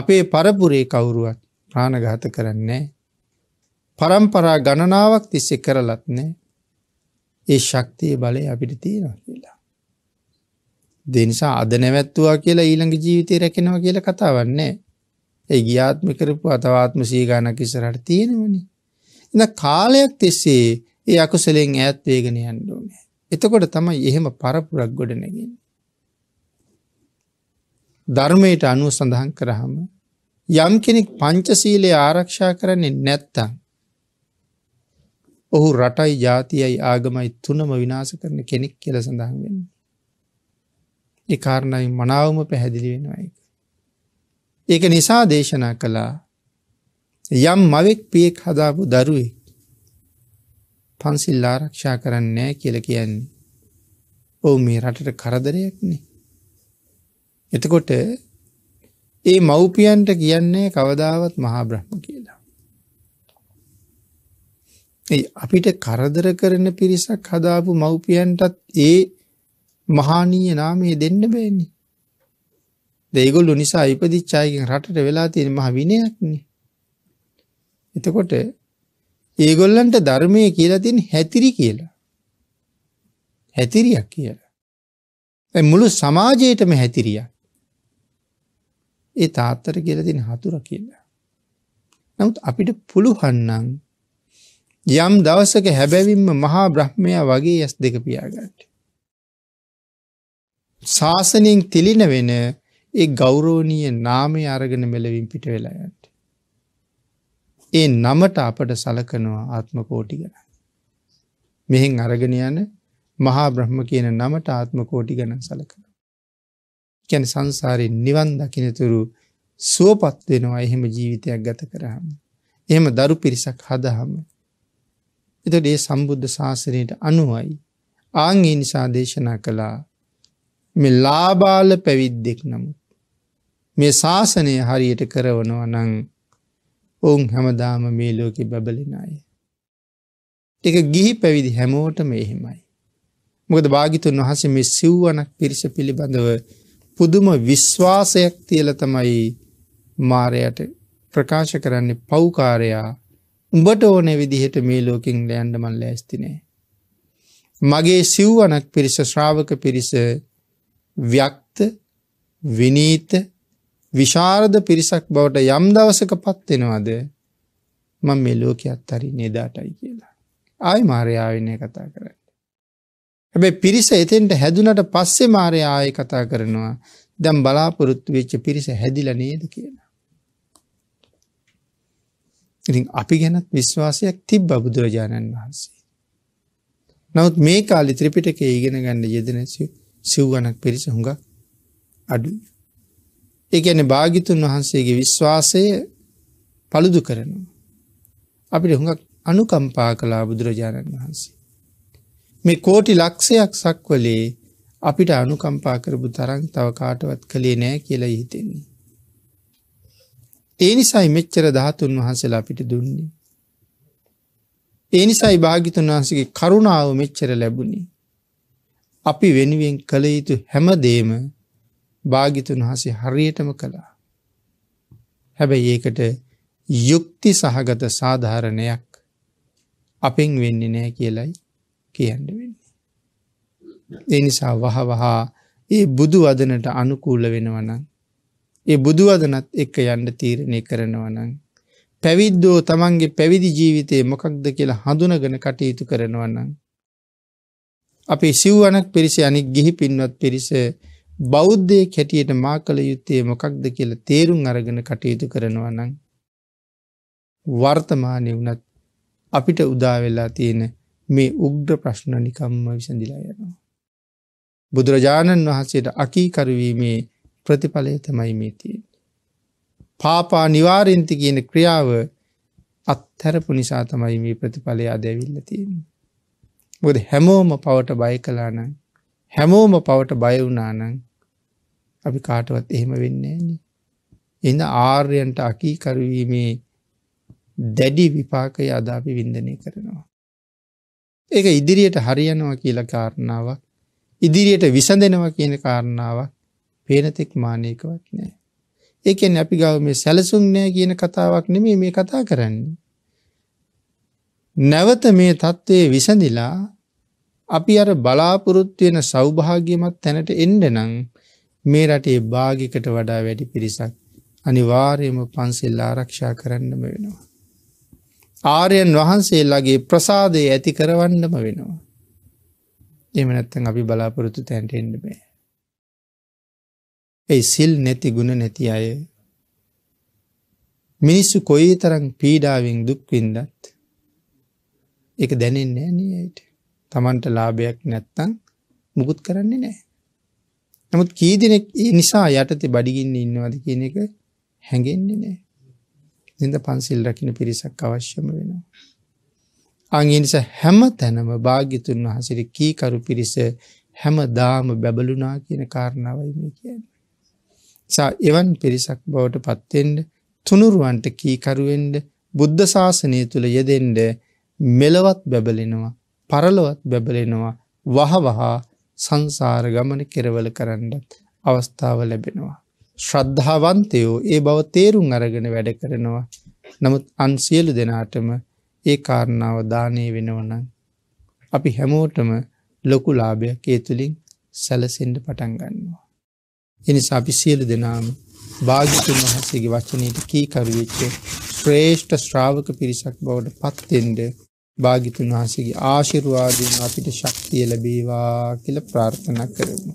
අපේ පරපුරේ කවුරුවත් ප්‍රාණඝාත කරන්නේ පරම්පරා ගණනාවක් තිස්සේ කරලත් නෑ ඒ ශක්තිය බලය අපිට තියෙනවා කියලා. ඒ නිසා අද නැවැත්තුවා කියලා ඊළඟ ජීවිතේ රැකෙනවා කියලා කතාවක් නැහැ. ඒ ගියාත්ම කරපු අතවාත්ම සී ගණක් ඉස්සරහට තියෙනවනේ. ඉතින් කාලයක් තිස්සේ ඒ අකුසලෙන් ඈත් වෙගෙන යන්න ඕනේ. එතකොට තමයි එහෙම පරපුරක් ගොඩ නැගෙන්නේ. ධර්මයට අනුව සඳහන් කරාම යම් කෙනෙක් පංචශීලයේ ආරක්ෂා කරන්නේ නැත්තම් ඔහු රටයි ජාතියයි ආගමයි තුනම විනාශ කරන කෙනෙක් කියලා සඳහන් වෙන්නේ. එකාරණයි මනාවම පැහැදිලි වෙනවා එක. ඒක නිසා දේශනා කළා යම් මවෙක් පියෙක් හදාපු දරුවෙක් පන්සිල්ලා රක්ෂා කරන්න නෑ කියල කියන්නේ. ඕ මේ රටට කරදරයක්නේ. එතකොට ඒ මව්පියන්ට කියන්නේ කවදාවත් මහා බ්‍රහ්ම කියලා. ඒ අපිට කරදර කරන පිරිසක් හදාපු මව්පියන්ටත් ඒ මහානීය නාමය දෙන්න බෑනි. දෙයිගොල්ලු නිසා ඉපදිච්චායගෙන් රටට වෙලා තියෙන මහ විනයක්නේ. එතකොට ඒගොල්ලන්ට ධර්මය කියලා තියෙන හැතිරි කියලා. හැතිරියක් කියලා. දැන් මුළු සමාජයටම හැතිරියක්. ඒ තාත්තට කියලා තියෙන හතුර කියලා. නමුත් අපිට පුළුවන් නම් යම් දවසක හැබැවින්ම මහා බ්‍රහ්මයා වගේ යස් දෙක පියාගන්න. ශාසනයෙන් තිලින වෙන ඒ ගෞරෝණීය නාමය අරගෙන මෙලවින් පිට වෙලායට. ඒ නමට අපට සලකනවා ආත්මකෝටි ගැන. මෙහෙන් අරගෙන යන මහා බ්‍රහ්ම කියන නමට ආත්මකෝටි ගැන සලකන. කැන සංසාරය නිවන් දකිනතුරු සුවපත් වෙනවා එහෙම ජීවිතයක් ගත කරහම. එහෙම දරු පිරිසක් හදහම. එතට ඒ සම්බුද්ධ ශාසනයට අනුවයි ආංගේ නිසා දේශනා කළා මේ ලාබාල පැවිද්දෙක් නමුත්. මේ ශාසනය හරියට කරවනව නං ඔවුන් හැමදාම මේ ලෝකෙ බැබලින අය. එක ගිහි පැවිදි හැමෝටම එහෙමයි. මොකද භාගිතුන් වහසේ මේ සිව්වනක් පිරිස පිළිබඳව පුදුම විශ්වාසයක් තියල තමයි මාරයට ප්‍රකාශ කරන්නේ පෞකාරයා උඹට ඕනෙ විදිහට මේ ලෝකින් ලෑන්ඩමල් ලෑස්තිනේ. මගේ සිව්වනක් පිරිස ශ්‍රාවක පිරිස ව්‍යක්ත විනීත විශාරද පිරිසක් බවට යම් දවසක පත්වෙනවාද මං මේ ලෝකයක් හරි නෙදාටයි කියලා. ආයි මාරයාාවන්නේ කතා කරන්න. හැබැ පිරිස එතෙන්ට හැදුනට පස්සේ මාරය ආය කතා කරනවා දැම් බලාපොරොත්තු වෙච්ච පිරිස හැදිල නේද කියලා. ඉතින් අපි ගැනත් විශ්වාසයක් තිබ් බුදුරජාණන් වහන්සේ. නවත් මේ කාලි ත්‍රිපිටක ඉගෙන ගන්න යෙදනැසිය සිව්වනක් පිරිස හුඟ අඩුයි. ඒ ඇන භාගිතුන් වහන්සේගේ විශ්වාසය පළුදු කරනවා. අපිට හුඟක් අනුකම්පා කලා බුදුරජාණන් වහන්සේ. මේ කෝටි ලක්ෂයක් සක්වලේ අපිට අනුකම්පා කරපු තරන් තව කාටවත් කළේ නෑ කියලා හිතෙන්නේ. ඒ නිසයි මෙච්චර දහතුන් වහන්සේලා අපිට දුන්නේ. ඒ නිසයි භාගිතුන් වහන්සගේ කරුණාව මෙච්චර ලැබුණේ අපි වෙනුවෙන් කළ යුතු හැමදේම භාගිතුන් හසේ හරියටම කළා. හැබැයි ඒකට යුක්ති සහගත සාධාරණයක් අපෙන් වෙන්න නෑ කියලයි කියන්න වෙන්නේ. එනිසා වහවහා ඒ බුදු වදනට අනුකූල වෙනවනං. ඒ බුදු වදනත් එක්ක යන්න තීරණය කරනවනං. පැවිද්දෝ තමන්ගේ පැවිදි ජීවිතයේ මොකක්ද කියලා හඳුනගෙන කටයුතු කරනවනං. අපි සිව්වනක් පිරිස අනික් ගිහි පින්වත් පිරිස බෞද්ධය කැටියට මා කළ යුත්තේ මොකක්ද කියල තේරුම් අරගෙන කටයුතු කරනවා නං. වර්තමානය වනත් අපිට උදාවෙල්ලා තියෙන මේ උග්‍ර ප්‍රශ්න නිකම්ම විසඳිලා යනවා. බුදුරජාණන් වහන්සේට අකීකරවීමේ ප්‍රතිඵලය තමයි මේ තියෙන්. පාපා නිවාරෙන්ති කියන ක්‍රියාව අත්හැරපු නිසා තමයි මේ ප්‍රතිඵලය අදැවිල්ල තියන්නේ. බොද හැමෝම පවට බය කලානං හැමෝම පවට බයවුනානං අපි කාටවත් එහෙම වෙන්නේ එන්න ආර්යන්ට අකීකරවීමේ දැඩි විපාකය අදාපි වින්දනය කරනවා. ඒක ඉදිරියට හරියනවා කියල කාරණාවක් ඉදිරියට විසඳෙනවා කියන කාරණාවක් පේනතෙක් මානයකවත් නෑ. ඒකෙන් අපි ගව මේ සැලසුම් නෑ කියන කතාවක් නෙමේ මේ කතා කරන්නේ. නැවත මේ தත්ත්වයේ විසඳිලා අපි අර බලාපොරොත්තු වෙන සෞභාග්‍යමත් තැනට එන්න නම් මේ රටේ භාගිකට වඩා වැඩි පිරිසක් අනිවාර්යයෙන්ම පන්සල් ආරක්ෂා කරන්නම වෙනවා. ආර්යයන් වහන්සේලාගේ ප්‍රසාදය ඇති කරවන්නම වෙනවා. එහෙම නැත්නම් අපි බලාපොරොත්තු තැනට එන්න බෑ. ඒ සිල් නැති ගුණ නැති අය මිනිස්සු කොයිතරම් පීඩාවෙන් දුක් විඳත් එක දැනෙන්නේ නෑනයට තමන්ට ලාභයක් නැත්තං මුකුත් කරන්නේ නෑ. නමුත් කීදිනෙක් ඒ නිසා යටති බඩිගින්න ඉන්නවද කියන එක හැඟෙන්නේ නෑ. ඉඳ පන්සිල් රකින පිරිසක් අවශ්‍යම වෙනවා. අංගනිස හැම තැනම භාග්‍යතුන් වහසිර කීකරු පිරිස හැම දාම බැබලුනා කියන කාරණාවයි මේ කියන්න. සා එවන් පිරිසක් බවට පත්තෙන්ට තුනුරුවන්ට කීකරුවෙන්ඩ බුද්ධ ශාසනය තුළ යෙදෙන්ඩ මෙලවත් බැබලෙනවා පරලොවත් බැබලෙනවා වහවහා සංසාර ගමන කෙරවල කරන්නත් අවස්ථාව ලැබෙනවා. ශ්‍රද්ධාවන්තයෝ ඒ බව තේරුම් අරගෙන වැඩ කරනවා. නමුත් අන්සියලු දෙනාටම ඒ කාරණාව දානය වෙනවනන්. අපි හැමෝටම ලොකු ලාභයක් ඒ තුළින් සැලසෙන්ඩ පටන් ගන්නවා. එනිසා අපි සියලු දෙනාම භාගිතුන් වහසේගේ වචනයට කීකරුවෙච්ච ශ්‍රේෂ්ඨ ශ්‍රාවක පිරිසක් බවට පත්තෙන්ඩ භාගිතුන් වහන්සේගේ ආශිර්වාදයෙන් අපිට ශක්තිය ලැබේවා කියලා ප්‍රාර්ථනා කරමු.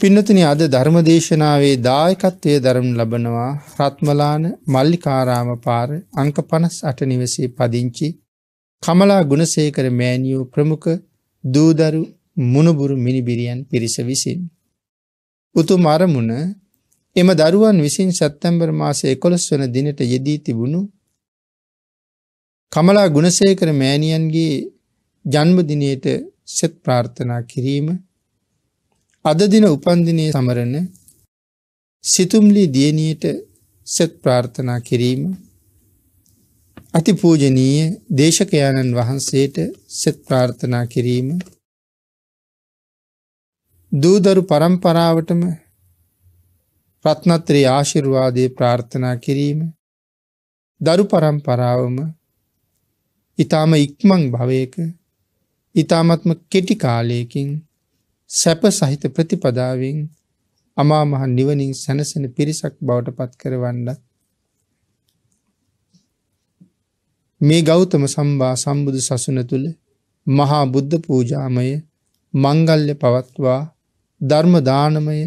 පින්නතුනි අද ධර්ම දේශනාවේ දායකත්වය දරනු ලබනවා රත්මලාන මල්ලිකාරාම පාර අංක 58 නිවසේ පදිංචි කමලා ගුණසේකර මෑණියෝ ප්‍රමුඛ දූදරු මුණුබුරු මිනිබිරියන් පිරිස විසින් උතුම් අරමුණ එම දරුවන් විසින් සැප්තැම්බර් මාසයේ 11 වන දිනට යෙදී තිබුණු කමලා ගුණසේකර මෑණියන්ගේ ජන්මදිනයට සෙත් ප්‍රාර්ථනා කිරීම අද දින උපන්දිනය සමරන සිතුම්ලි දියණියට සෙත් ප්‍රාර්ථනා කිරීම අතිපූජනීය දේශකයාණන් වහන්සේට සෙත් ප්‍රාර්ථනා කිරීම දූදරු පරම්පරාවටම රත්නත්‍රයේ ආශිර්වාදයේ ප්‍රාර්ථනා කිරීම දරු පරම්පරාවම ඊටාම ඉක්මං භවයක ඊටාමත්ම කෙටි කාලයකින් සැප සහිත ප්‍රතිපදාවෙන් අමා මහ නිවනින් සැනසෙන පිරිසක් බවට පත් කරවන්න මේ ගෞතම සම්බා සම්බුදු සසුන තුළ මහා බුද්ධ පූජාමය මංගල්්‍ය පවත්වා ධර්ම දානමය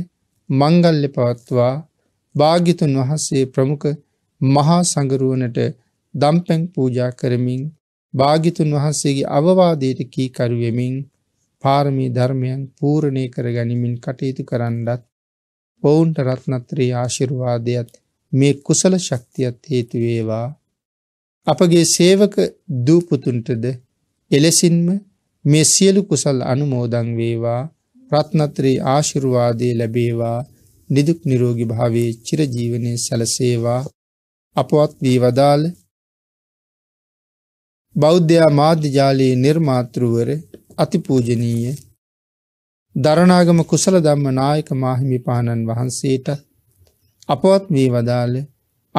මංගල්්‍ය පවත්වා භාගිතුන් වහන්සේ ප්‍රමුඛ මහා සංගරුවනට දම්පැන් පූජා කරමින් භාගිතුන් වහන්සේගේ අවවාදයට කීකරු වෙමින් පාරමී ධර්මයන් පූර්ණේ කර ගනිමින් කටයුතු කරන්නත් ඔවුන්ට රත්නත්‍රී ආශිර්වාදයත් මේ කුසල ශක්තියත් හේතු වේවා අපගේ සේවක දූපුතුන්ටද එලෙසින්ම මේ සියලු කුසල් අනුමෝදන් වේවා රත්නත්‍රී ආශිර්වාදය ලැබේවා නිදුක් නිරෝගී භාවයේ චිරජීවනයේ සැලසේවා අපවත් වී වදාළ බෞද්ධයා මාධ්‍යජාලයේ නිර්මාතෘවර අතිපූජනීය දරණාගම කුසල දම්ම නායක මාහිමි පාණන් වහන්සේට අපවත් වී වදාළ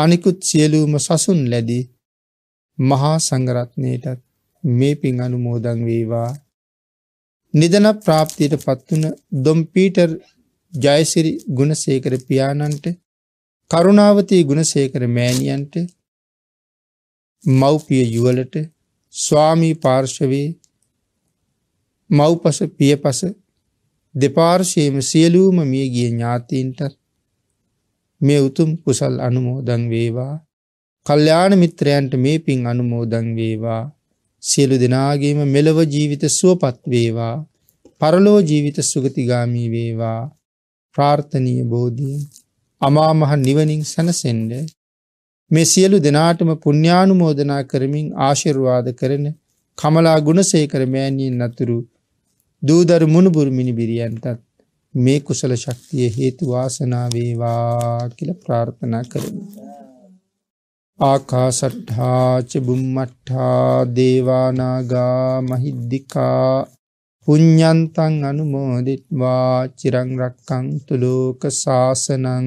අනිකුත් සියලූම සසුන් ලැදී මහා සංගරත්නයටත් මේ පින් අනුමෝදන් වේවා නිදන ප්‍රාප්තියට පත්වන දොම් පීටර් ජයසිරි ගුණසේකර පියාණන්ට කරුණාවතී ගුණසේකර මෑණියන්ට මව්පිය යුවලට ස්වාමී පාර්ශවයේ මව්පස පියපස දෙපාර්ශයම සියලූම මිය ගිය ඥාතීන්ට මේ උතුම් කුසල් අනුමෝදන් වේවා කල්්‍යාන මිත්‍රයන්ට මේ පින් අනුමෝදන් වේවා සියලු දෙනාගේම මෙලව ජීවිත සුවපත් වේවා පරලෝ ජීවිත සුගතිගාමී වේවා ප්‍රාර්ථනීය බෝධිය අමාමහ නිවනින් සැනසෙන්ඩ මේ සියලු දෙනාටම පුණ්‍යානුමෝදනා කරමින් ආශිර්වාද කරන කමලා ගුණසේකර මෑණියන් අතුරු දූදරු මුණුබුරු මිනිබිරියන්ටත් මේ කුසල ශක්තිය හේතු වාසනා වේවා කියලා ප්‍රාර්ථනා කරමු. ආකාසට්ඨා ච බුම්මට්ඨා දේවානාගා මහිද්దికා පුඤ්ඤන්තං අනුමෝදිත්වා චිරං රක්ඛන්තු ලෝක සාසනං